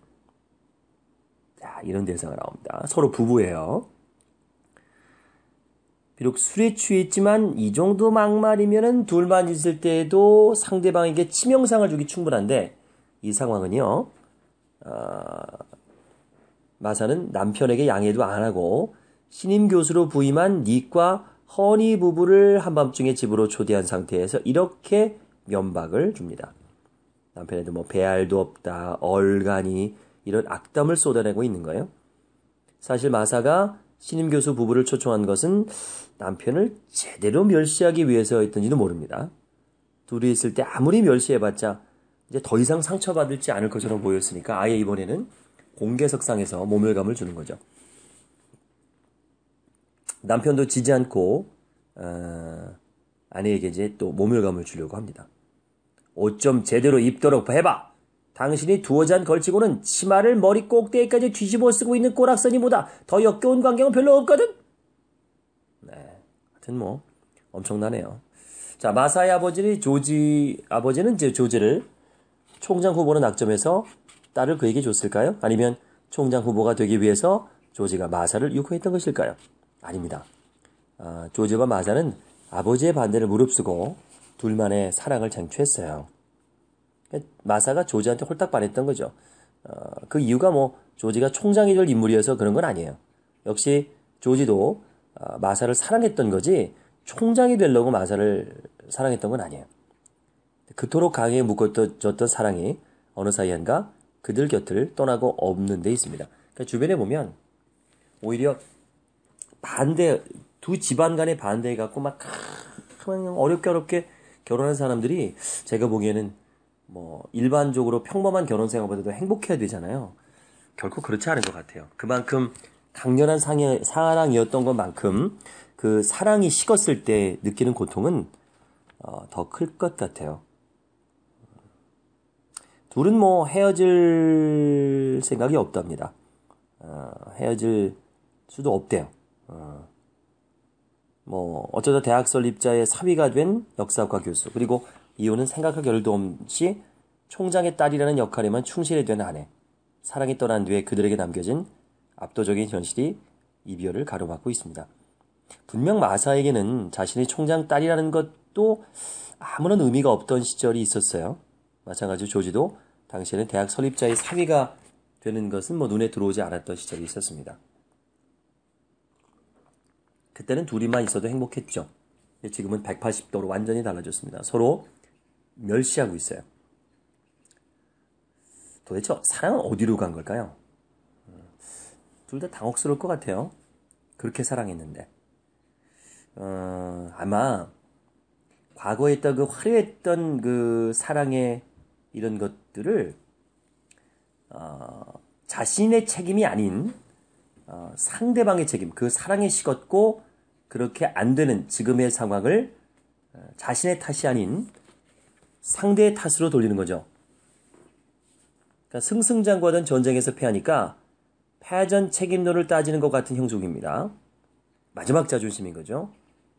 자, 이런 대사가 나옵니다 서로 부부예요 비록 술에 취했지만 이 정도 막말이면은 둘만 있을 때에도 상대방에게 치명상을 주기 충분한데 이 상황은요 어, 마사는 남편에게 양해도 안 하고 신임 교수로 부임한 닉과 허니 부부를 한밤중에 집으로 초대한 상태에서 이렇게 면박을 줍니다. 남편에도 뭐 배알도 없다, 얼간이 이런 악담을 쏟아내고 있는 거예요. 사실 마사가 신임 교수 부부를 초청한 것은 남편을 제대로 멸시하기 위해서였던지도 모릅니다. 둘이 있을 때 아무리 멸시해봤자 이제 더 이상 상처받을지 않을 것처럼 보였으니까 아예 이번에는 공개석상에서 모멸감을 주는 거죠. 남편도 지지 않고 어, 아내에게 이제 또 모멸감을 주려고 합니다. 옷 좀 제대로 입도록 해봐. 당신이 두어 잔 걸치고는 치마를 머리 꼭대기까지 뒤집어 쓰고 있는 꼬락서니보다더 역겨운 광경은 별로 없거든. 네, 하여튼 뭐 엄청나네요. 자 마사의 아버지는 조지 아버지는 이제 조지를 총장 후보는 낙점해서 딸을 그에게 줬을까요? 아니면 총장 후보가 되기 위해서 조지가 마사를 유혹했던 것일까요? 아닙니다. 아, 조지와 마사는 아버지의 반대를 무릅쓰고 둘만의 사랑을 장취했어요 마사가 조지한테 홀딱 반했던 거죠. 어, 그 이유가 뭐 조지가 총장이 될 인물이어서 그런 건 아니에요. 역시 조지도 어, 마사를 사랑했던 거지 총장이 되려고 마사를 사랑했던 건 아니에요. 그토록 강하게 묶어줬던 사랑이 어느 사이한가 그들 곁을 떠나고 없는 데 있습니다. 그러니까 주변에 보면 오히려 반대 두 집안 간의 반대해 갖고 막 그냥 어렵게 어렵게 결혼한 사람들이 제가 보기에는 뭐 일반적으로 평범한 결혼 생활보다도 행복해야 되잖아요. 결코 그렇지 않은 것 같아요. 그만큼 강렬한 상해, 사랑이었던 것만큼 그 사랑이 식었을 때 느끼는 고통은 어, 더 클 것 같아요. 둘은 뭐 헤어질 생각이 없답니다. 어, 헤어질 수도 없대요. 어, 뭐 어쩌다 대학 설립자의 사위가 된 역사학과 교수 그리고 이혼은 생각할 결도 없이 총장의 딸이라는 역할에만 충실해 된 아내 사랑이 떠난 뒤에 그들에게 남겨진 압도적인 현실이 이별을 가로막고 있습니다. 분명 마사에게는 자신의 총장 딸이라는 것도 아무런 의미가 없던 시절이 있었어요. 마찬가지로 조지도 당시에는 대학 설립자의 사위가 되는 것은 뭐 눈에 들어오지 않았던 시절이 있었습니다. 그때는 둘이만 있어도 행복했죠. 지금은 180도로 완전히 달라졌습니다. 서로 멸시하고 있어요. 도대체 사랑은 어디로 간 걸까요? 둘 다 당혹스러울 것 같아요. 그렇게 사랑했는데. 어, 아마 과거에 있던 그 화려했던 그 사랑의 이런 것들을 어, 자신의 책임이 아닌 어, 상대방의 책임, 그 사랑에 식었고 그렇게 안 되는 지금의 상황을 어, 자신의 탓이 아닌 상대의 탓으로 돌리는 거죠. 그러니까 승승장구하던 전쟁에서 패하니까 패전 책임론을 따지는 것 같은 형식입니다. 마지막 자존심인 거죠.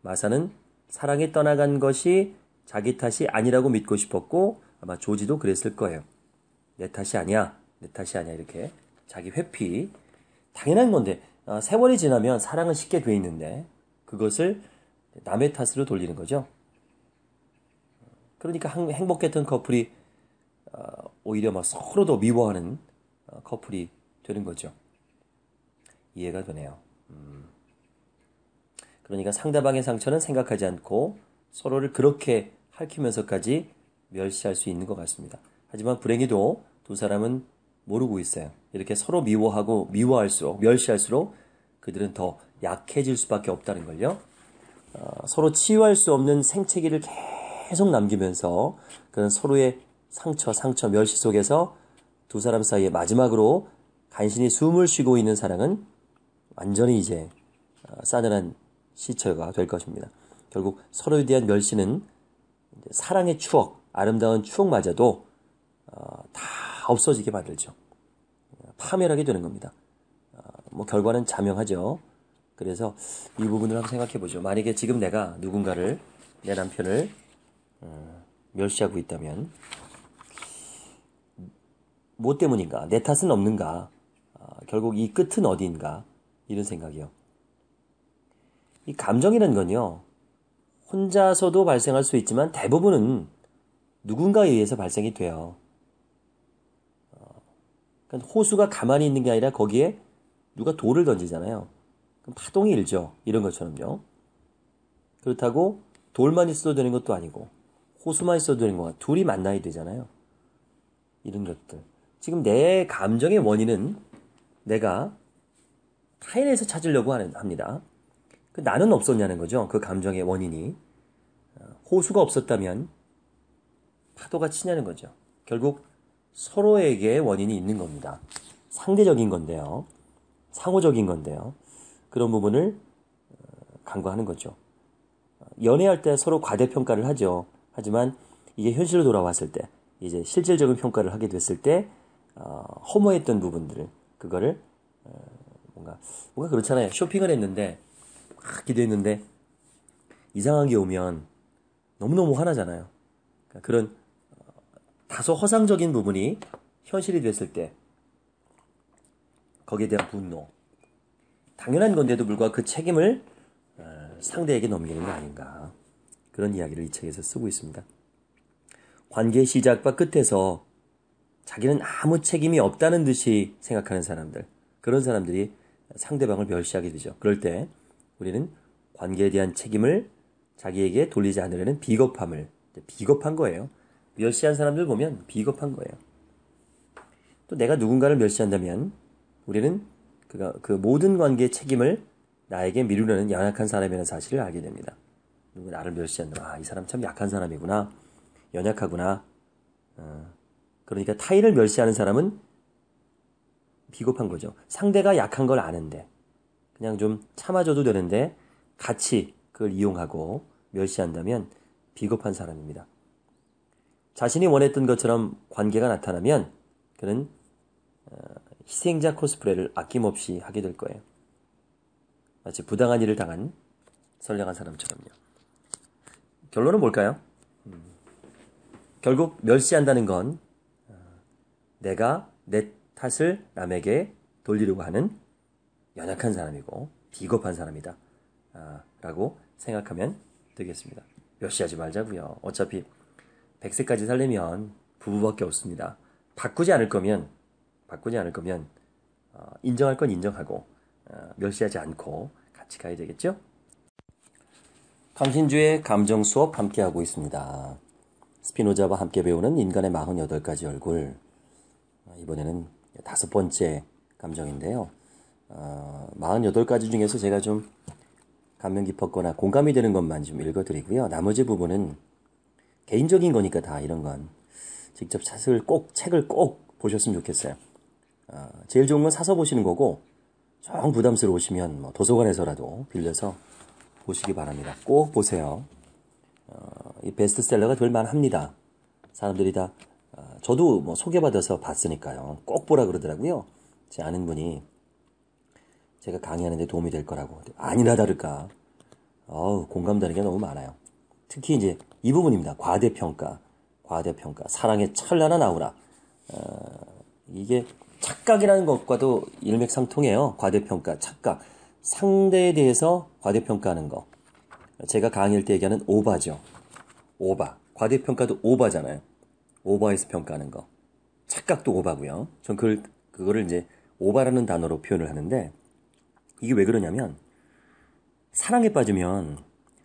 마사는 사랑에 떠나간 것이 자기 탓이 아니라고 믿고 싶었고 아마 조지도 그랬을 거예요. 내 탓이 아니야. 내 탓이 아니야. 이렇게 자기 회피. 당연한 건데 아, 세월이 지나면 사랑은 쉽게 돼 있는데 그것을 남의 탓으로 돌리는 거죠. 그러니까 행복했던 커플이 어, 오히려 막 서로 더 미워하는 어, 커플이 되는 거죠. 이해가 되네요. 음. 그러니까 상대방의 상처는 생각하지 않고 서로를 그렇게 할키면서까지 멸시할 수 있는 것 같습니다. 하지만 불행히도 두 사람은 모르고 있어요. 이렇게 서로 미워하고 미워할수록 멸시할수록 그들은 더 약해질 수밖에 없다는 걸요. 어, 서로 치유할 수 없는 생채기를 계속 남기면서 그런 서로의 상처, 상처, 멸시 속에서 두 사람 사이에 마지막으로 간신히 숨을 쉬고 있는 사랑은 완전히 이제 어, 싸늘한 시체가 될 것입니다. 결국 서로에 대한 멸시는 사랑의 추억, 아름다운 추억마저도 어, 다 없어지게 만들죠. 파멸하게 되는 겁니다. 어, 뭐 결과는 자명하죠. 그래서 이 부분을 한번 생각해 보죠. 만약에 지금 내가 누군가를 내 남편을 어, 멸시하고 있다면 뭐 때문인가? 내 탓은 없는가? 어, 결국 이 끝은 어디인가? 이런 생각이요. 이 감정이라는 건요. 혼자서도 발생할 수 있지만 대부분은 누군가에 의해서 발생이 돼요. 어, 그러니까 호수가 가만히 있는 게 아니라 거기에 누가 돌을 던지잖아요. 그럼 파동이 일죠. 이런 것처럼요. 그렇다고 돌만 있어도 되는 것도 아니고 호수만 있어도 되는 것 둘이 만나야 되잖아요. 이런 것들. 지금 내 감정의 원인은 내가 타인에서 찾으려고 하는, 합니다. 그 나는 없었냐는 거죠. 그 감정의 원인이. 어, 호수가 없었다면 파도가 치냐는 거죠. 결국 서로에게 원인이 있는 겁니다. 상대적인 건데요. 상호적인 건데요. 그런 부분을 어, 강구하는 거죠. 연애할 때 서로 과대평가를 하죠. 하지만 이게 현실로 돌아왔을 때, 이제 실질적인 평가를 하게 됐을 때, 어, 허무했던 부분들을, 그거를, 어, 뭔가, 뭔가 그렇잖아요. 쇼핑을 했는데, 막 기대했는데, 이상하게 오면 너무너무 화나잖아요. 그러니까 그런 다소 허상적인 부분이 현실이 됐을 때 거기에 대한 분노 당연한 건데도 불구하고 그 책임을 어, 상대에게 넘기는 게 아닌가 그런 이야기를 이 책에서 쓰고 있습니다. 관계의 시작과 끝에서 자기는 아무 책임이 없다는 듯이 생각하는 사람들 그런 사람들이 상대방을 멸시하게 되죠. 그럴 때 우리는 관계에 대한 책임을 자기에게 돌리지 않으려는 비겁함을 비겁한 거예요. 멸시한 사람들 보면 비겁한 거예요. 또 내가 누군가를 멸시한다면 우리는 그가 그 모든 관계의 책임을 나에게 미루려는 연약한 사람이라는 사실을 알게 됩니다. 누가 나를 멸시한다. 아, 이 사람 참 약한 사람이구나. 연약하구나. 어, 그러니까 타인을 멸시하는 사람은 비겁한 거죠. 상대가 약한 걸 아는데 그냥 좀 참아줘도 되는데 같이 그걸 이용하고 멸시한다면 비겁한 사람입니다. 자신이 원했던 것처럼 관계가 나타나면 그는 어, 희생자 코스프레를 아낌없이 하게 될 거예요. 마치 부당한 일을 당한 선량한 사람처럼요. 결론은 뭘까요? 음. 결국 멸시한다는 건 어, 내가 내 탓을 남에게 돌리려고 하는 연약한 사람이고 비겁한 사람이다. 아, 라고 생각하면 되겠습니다. 멸시하지 말자고요. 어차피 100세까지 살려면 부부밖에 없습니다. 바꾸지 않을 거면 바꾸지 않을 거면 어, 인정할 건 인정하고 어, 멸시하지 않고 같이 가야 되겠죠? 강신주의 감정 수업 함께 하고 있습니다. 스피노자와 함께 배우는 인간의 48가지 얼굴. 어, 이번에는 다섯 번째 감정인데요. 어, 48가지 중에서 제가 좀 감명 깊었거나 공감이 되는 것만 좀 읽어드리고요. 나머지 부분은 개인적인 거니까 다 이런 건 직접 책을 꼭 책을 꼭 보셨으면 좋겠어요. 어, 제일 좋은 건 사서 보시는 거고 좀 부담스러우시면 뭐 도서관에서라도 빌려서 보시기 바랍니다. 꼭 보세요. 어, 이 베스트셀러가 될 만합니다. 사람들이 다 어, 저도 뭐 소개받아서 봤으니까요. 꼭 보라 그러더라고요. 제 아는 분이 제가 강의하는데 도움이 될 거라고 아니나 다를까 어 공감되는 게 너무 많아요. 특히 이제 이 부분입니다. 과대평가, 과대평가, 사랑의 찬란한 나우라 어, 이게 착각이라는 것과도 일맥상통해요. 과대평가, 착각. 상대에 대해서 과대평가하는 거. 제가 강의할 때 얘기하는 오바죠. 오바. 과대평가도 오바잖아요. 오바에서 평가하는 거. 착각도 오바고요. 전 그걸, 그거를 이제 오바라는 단어로 표현을 하는데 이게 왜 그러냐면 사랑에 빠지면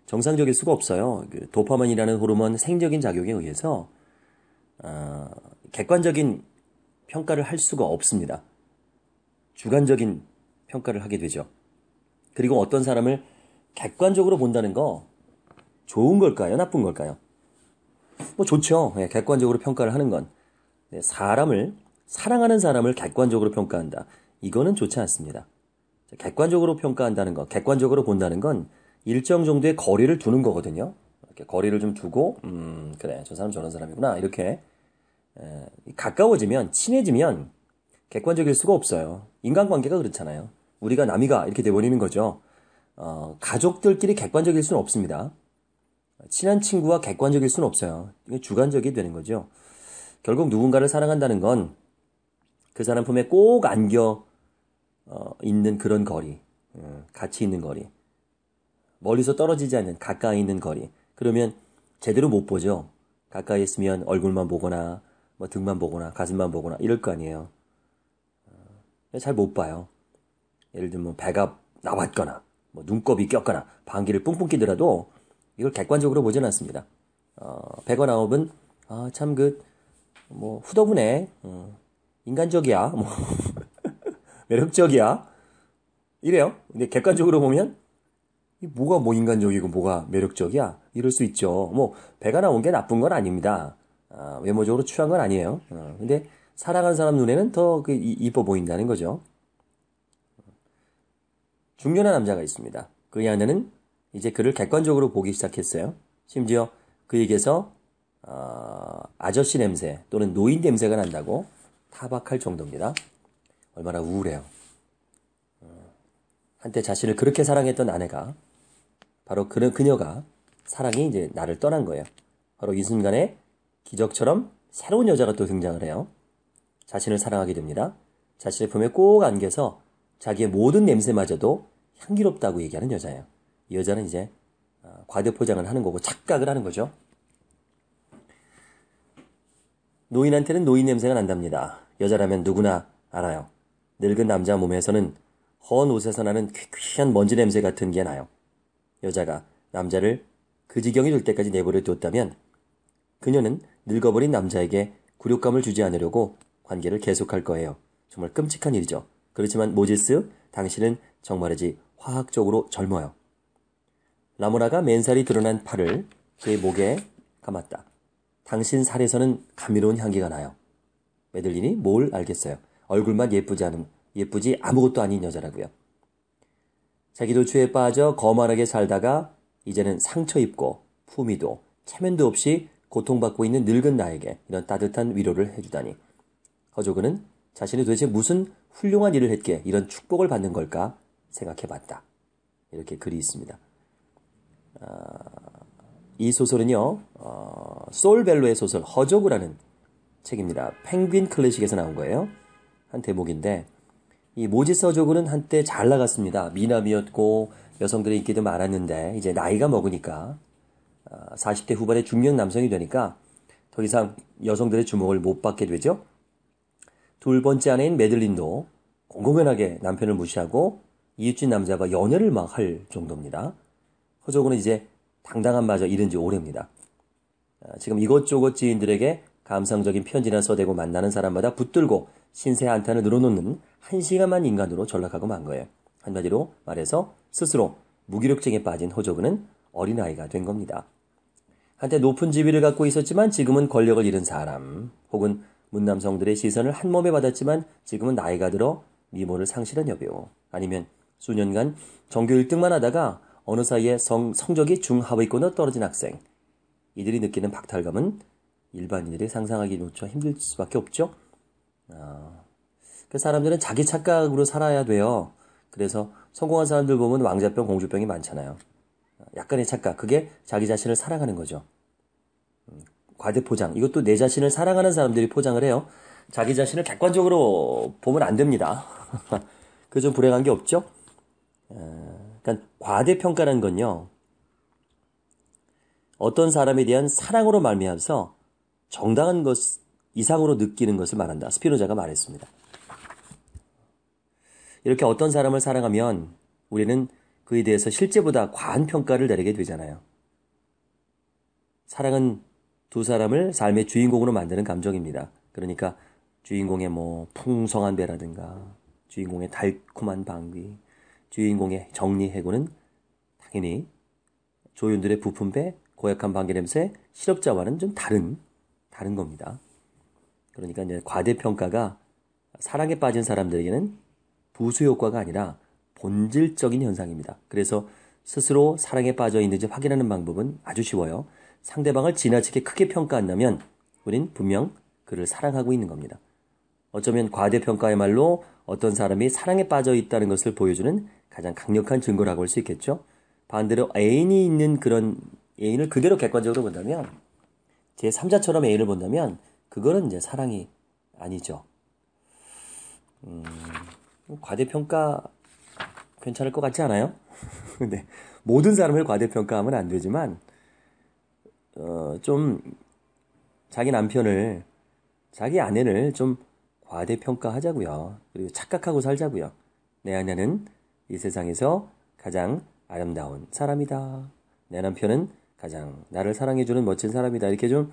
정상적일 수가 없어요. 그 도파민이라는 호르몬 생적인 작용에 의해서 어, 객관적인 평가를 할 수가 없습니다. 주관적인 평가를 하게 되죠. 그리고 어떤 사람을 객관적으로 본다는 거 좋은 걸까요? 나쁜 걸까요? 뭐 좋죠. 네, 객관적으로 평가를 하는 건 네, 사람을 사랑하는 사람을 객관적으로 평가한다. 이거는 좋지 않습니다. 객관적으로 평가한다는 것, 객관적으로 본다는 건 일정 정도의 거리를 두는 거거든요. 이렇게 거리를 좀 두고, 음, 그래, 저 사람 저런 사람이구나. 이렇게 에, 가까워지면, 친해지면 객관적일 수가 없어요. 인간관계가 그렇잖아요. 우리가 남이가 이렇게 돼버리는 거죠. 어, 가족들끼리 객관적일 수는 없습니다. 친한 친구와 객관적일 수는 없어요. 이게 주관적이 되는 거죠. 결국 누군가를 사랑한다는 건 그 사람 품에 꼭 안겨 어, 있는 그런 거리, 음, 같이 있는 거리. 멀리서 떨어지지 않는 가까이 있는 거리. 그러면 제대로 못 보죠. 가까이 있으면 얼굴만 보거나 뭐 등만 보거나 가슴만 보거나 이럴 거 아니에요. 어, 잘못 봐요. 예를 들면 뭐 배가 나왔거나 뭐 눈곱이 꼈거나 방귀를 뿡뿡 끼더라도 이걸 객관적으로 보진 않습니다. 어, 백원 아홉은 아, 참 그 뭐후더분에 어, 인간적이야 뭐 매력적이야 이래요. 근데 객관적으로 보면 뭐가 뭐 인간적이고 뭐가 매력적이야? 이럴 수 있죠. 뭐 배가 나온 게 나쁜 건 아닙니다. 아, 외모적으로 취한 건 아니에요. 어, 근데 사랑가는 사람 눈에는 더 그, 이, 이뻐 보인다는 거죠. 중년한 남자가 있습니다. 그의 아내는 이제 그를 객관적으로 보기 시작했어요. 심지어 그에게서 어, 아저씨 냄새 또는 노인 냄새가 난다고 타박할 정도입니다. 얼마나 우울해요. 어, 한때 자신을 그렇게 사랑했던 아내가 바로 그 그녀가 사랑이 이제 나를 떠난 거예요. 바로 이 순간에 기적처럼 새로운 여자가 또 등장을 해요. 자신을 사랑하게 됩니다. 자신의 품에 꼭 안겨서 자기의 모든 냄새마저도 향기롭다고 얘기하는 여자예요. 이 여자는 이제 어, 과대포장을 하는 거고 착각을 하는 거죠. 노인한테는 노인 냄새가 난답니다. 여자라면 누구나 알아요. 늙은 남자 몸에서는 헌 옷에서 나는 퀴퀴한 먼지 냄새 같은 게 나요. 여자가 남자를 그 지경이 될 때까지 내버려 두었다면 그녀는 늙어버린 남자에게 굴욕감을 주지 않으려고 관계를 계속할 거예요. 정말 끔찍한 일이죠. 그렇지만 모지스, 당신은 정말이지 화학적으로 젊어요. 라모라가 맨살이 드러난 팔을 그의 목에 감았다. 당신 살에서는 감미로운 향기가 나요. 메들린이 뭘 알겠어요. 얼굴만 예쁘지 않은, 예쁘지 아무것도 아닌 여자라고요. 자기도 죄에 빠져 거만하게 살다가 이제는 상처 입고 품위도 체면도 없이 고통받고 있는 늙은 나에게 이런 따뜻한 위로를 해주다니. 허조근은 자신이 도대체 무슨 훌륭한 일을 했기에 이런 축복을 받는 걸까 생각해봤다. 이렇게 글이 있습니다. 어, 이 소설은요, 어, 소벨로의 소설 허조그라는 책입니다. 펭귄 클래식에서 나온 거예요. 한 대목인데 이 모지서족은 한때 잘 나갔습니다. 미남이었고 여성들의 인기도 많았는데 이제 나이가 먹으니까 40대 아, 후반의 중년 남성이 되니까 더 이상 여성들의 주목을 못 받게 되죠. 둘 번째 아내인 메들린도 공공연하게 남편을 무시하고 이웃집 남자와 연애를 막 할 정도입니다. 허족은 그 이제 당당한 마저 잃은 지 오래입니다. 아, 지금 이것저것 지인들에게 감상적인 편지나 써대고 만나는 사람마다 붙들고 신세 한탄을 늘어놓는 한시간만 인간으로 전락하고 만 거예요. 한마디로 말해서 스스로 무기력증에 빠진 호조부는 어린아이가 된 겁니다. 한때 높은 지위를 갖고 있었지만 지금은 권력을 잃은 사람, 혹은 문남성들의 시선을 한 몸에 받았지만 지금은 나이가 들어 미모를 상실한 여배우, 아니면 수년간 전교 1등만 하다가 어느 사이에 성, 성적이 중하위권으로 떨어진 학생. 이들이 느끼는 박탈감은 일반인들이 상상하기 조차 힘들 수밖에 없죠. 어, 그 사람들은 자기 착각으로 살아야 돼요. 그래서 성공한 사람들 보면 왕자병, 공주병이 많잖아요. 약간의 착각, 그게 자기 자신을 사랑하는 거죠. 음, 과대포장, 이것도 내 자신을 사랑하는 사람들이 포장을 해요. 자기 자신을 객관적으로 보면 안 됩니다. 그 좀 불행한 게 없죠. 어, 그러니까 과대평가란 건요. 어떤 사람에 대한 사랑으로 말미암아서 정당한 것 이상으로 느끼는 것을 말한다. 스피노자가 말했습니다. 이렇게 어떤 사람을 사랑하면 우리는 그에 대해서 실제보다 과한 평가를 내리게 되잖아요. 사랑은 두 사람을 삶의 주인공으로 만드는 감정입니다. 그러니까 주인공의 뭐 풍성한 배라든가 주인공의 달콤한 방귀, 주인공의 정리해고는 당연히 조윤들의 부품배, 고약한 방귀 냄새, 실업자와는 좀 다른 다른 겁니다. 그러니까 이제 과대평가가 사랑에 빠진 사람들에게는 부수 효과가 아니라 본질적인 현상입니다. 그래서 스스로 사랑에 빠져 있는지 확인하는 방법은 아주 쉬워요. 상대방을 지나치게 크게 평가한다면 우린 분명 그를 사랑하고 있는 겁니다. 어쩌면 과대평가의말로 어떤 사람이 사랑에 빠져 있다는 것을 보여주는 가장 강력한 증거라고 할 수 있겠죠. 반대로 애인이 있는 그런 애인을 그대로 객관적으로 본다면 제 3자처럼 A를 본다면 그거는 이제 사랑이 아니죠. 음, 뭐 과대평가 괜찮을 것 같지 않아요? 근데 네. 모든 사람을 과대평가하면 안 되지만 어, 좀 자기 남편을 자기 아내를 좀 과대평가하자고요. 그리고 착각하고 살자고요. 내 아내는 이 세상에서 가장 아름다운 사람이다. 내 남편은 가장 나를 사랑해주는 멋진 사람이다. 이렇게 좀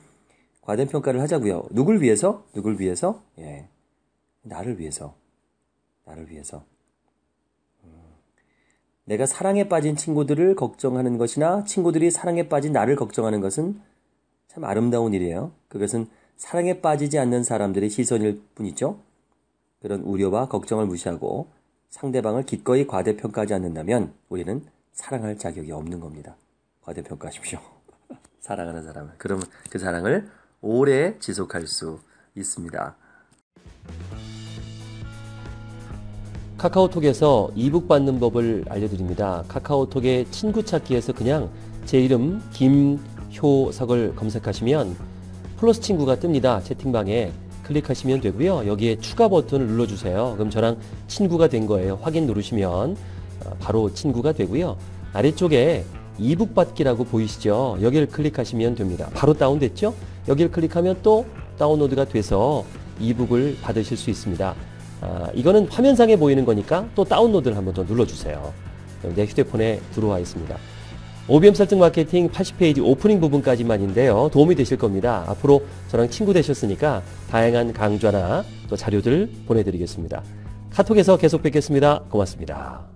과대 평가를 하자고요. 누굴 위해서? 누굴 위해서? 예, 나를 위해서. 나를 위해서. 음. 내가 사랑에 빠진 친구들을 걱정하는 것이나 친구들이 사랑에 빠진 나를 걱정하는 것은 참 아름다운 일이에요. 그것은 사랑에 빠지지 않는 사람들의 시선일 뿐이죠. 그런 우려와 걱정을 무시하고 상대방을 기꺼이 과대평가하지 않는다면 우리는 사랑할 자격이 없는 겁니다. 과대평가하십시오. 사랑하는 사람을. 그러면 그 사랑을 오래 지속할 수 있습니다. 카카오톡에서 이북 받는 법을 알려드립니다. 카카오톡의 친구 찾기에서 그냥 제 이름 김효석을 검색하시면 플러스 친구가 뜹니다. 채팅방에 클릭하시면 되고요. 여기에 추가 버튼을 눌러주세요. 그럼 저랑 친구가 된 거예요. 확인 누르시면 어, 바로 친구가 되고요. 아래쪽에 이북 받기라고 보이시죠? 여기를 클릭하시면 됩니다. 바로 다운됐죠? 여기를 클릭하면 또 다운로드가 돼서 이북을 받으실 수 있습니다. 아, 이거는 화면상에 보이는 거니까 또 다운로드를 한번 더 눌러주세요. 내 휴대폰에 들어와 있습니다. OBM 설득 마케팅 80페이지 오프닝 부분까지만인데요. 도움이 되실 겁니다. 앞으로 저랑 친구 되셨으니까 다양한 강좌나 또 자료들 보내드리겠습니다. 카톡에서 계속 뵙겠습니다. 고맙습니다.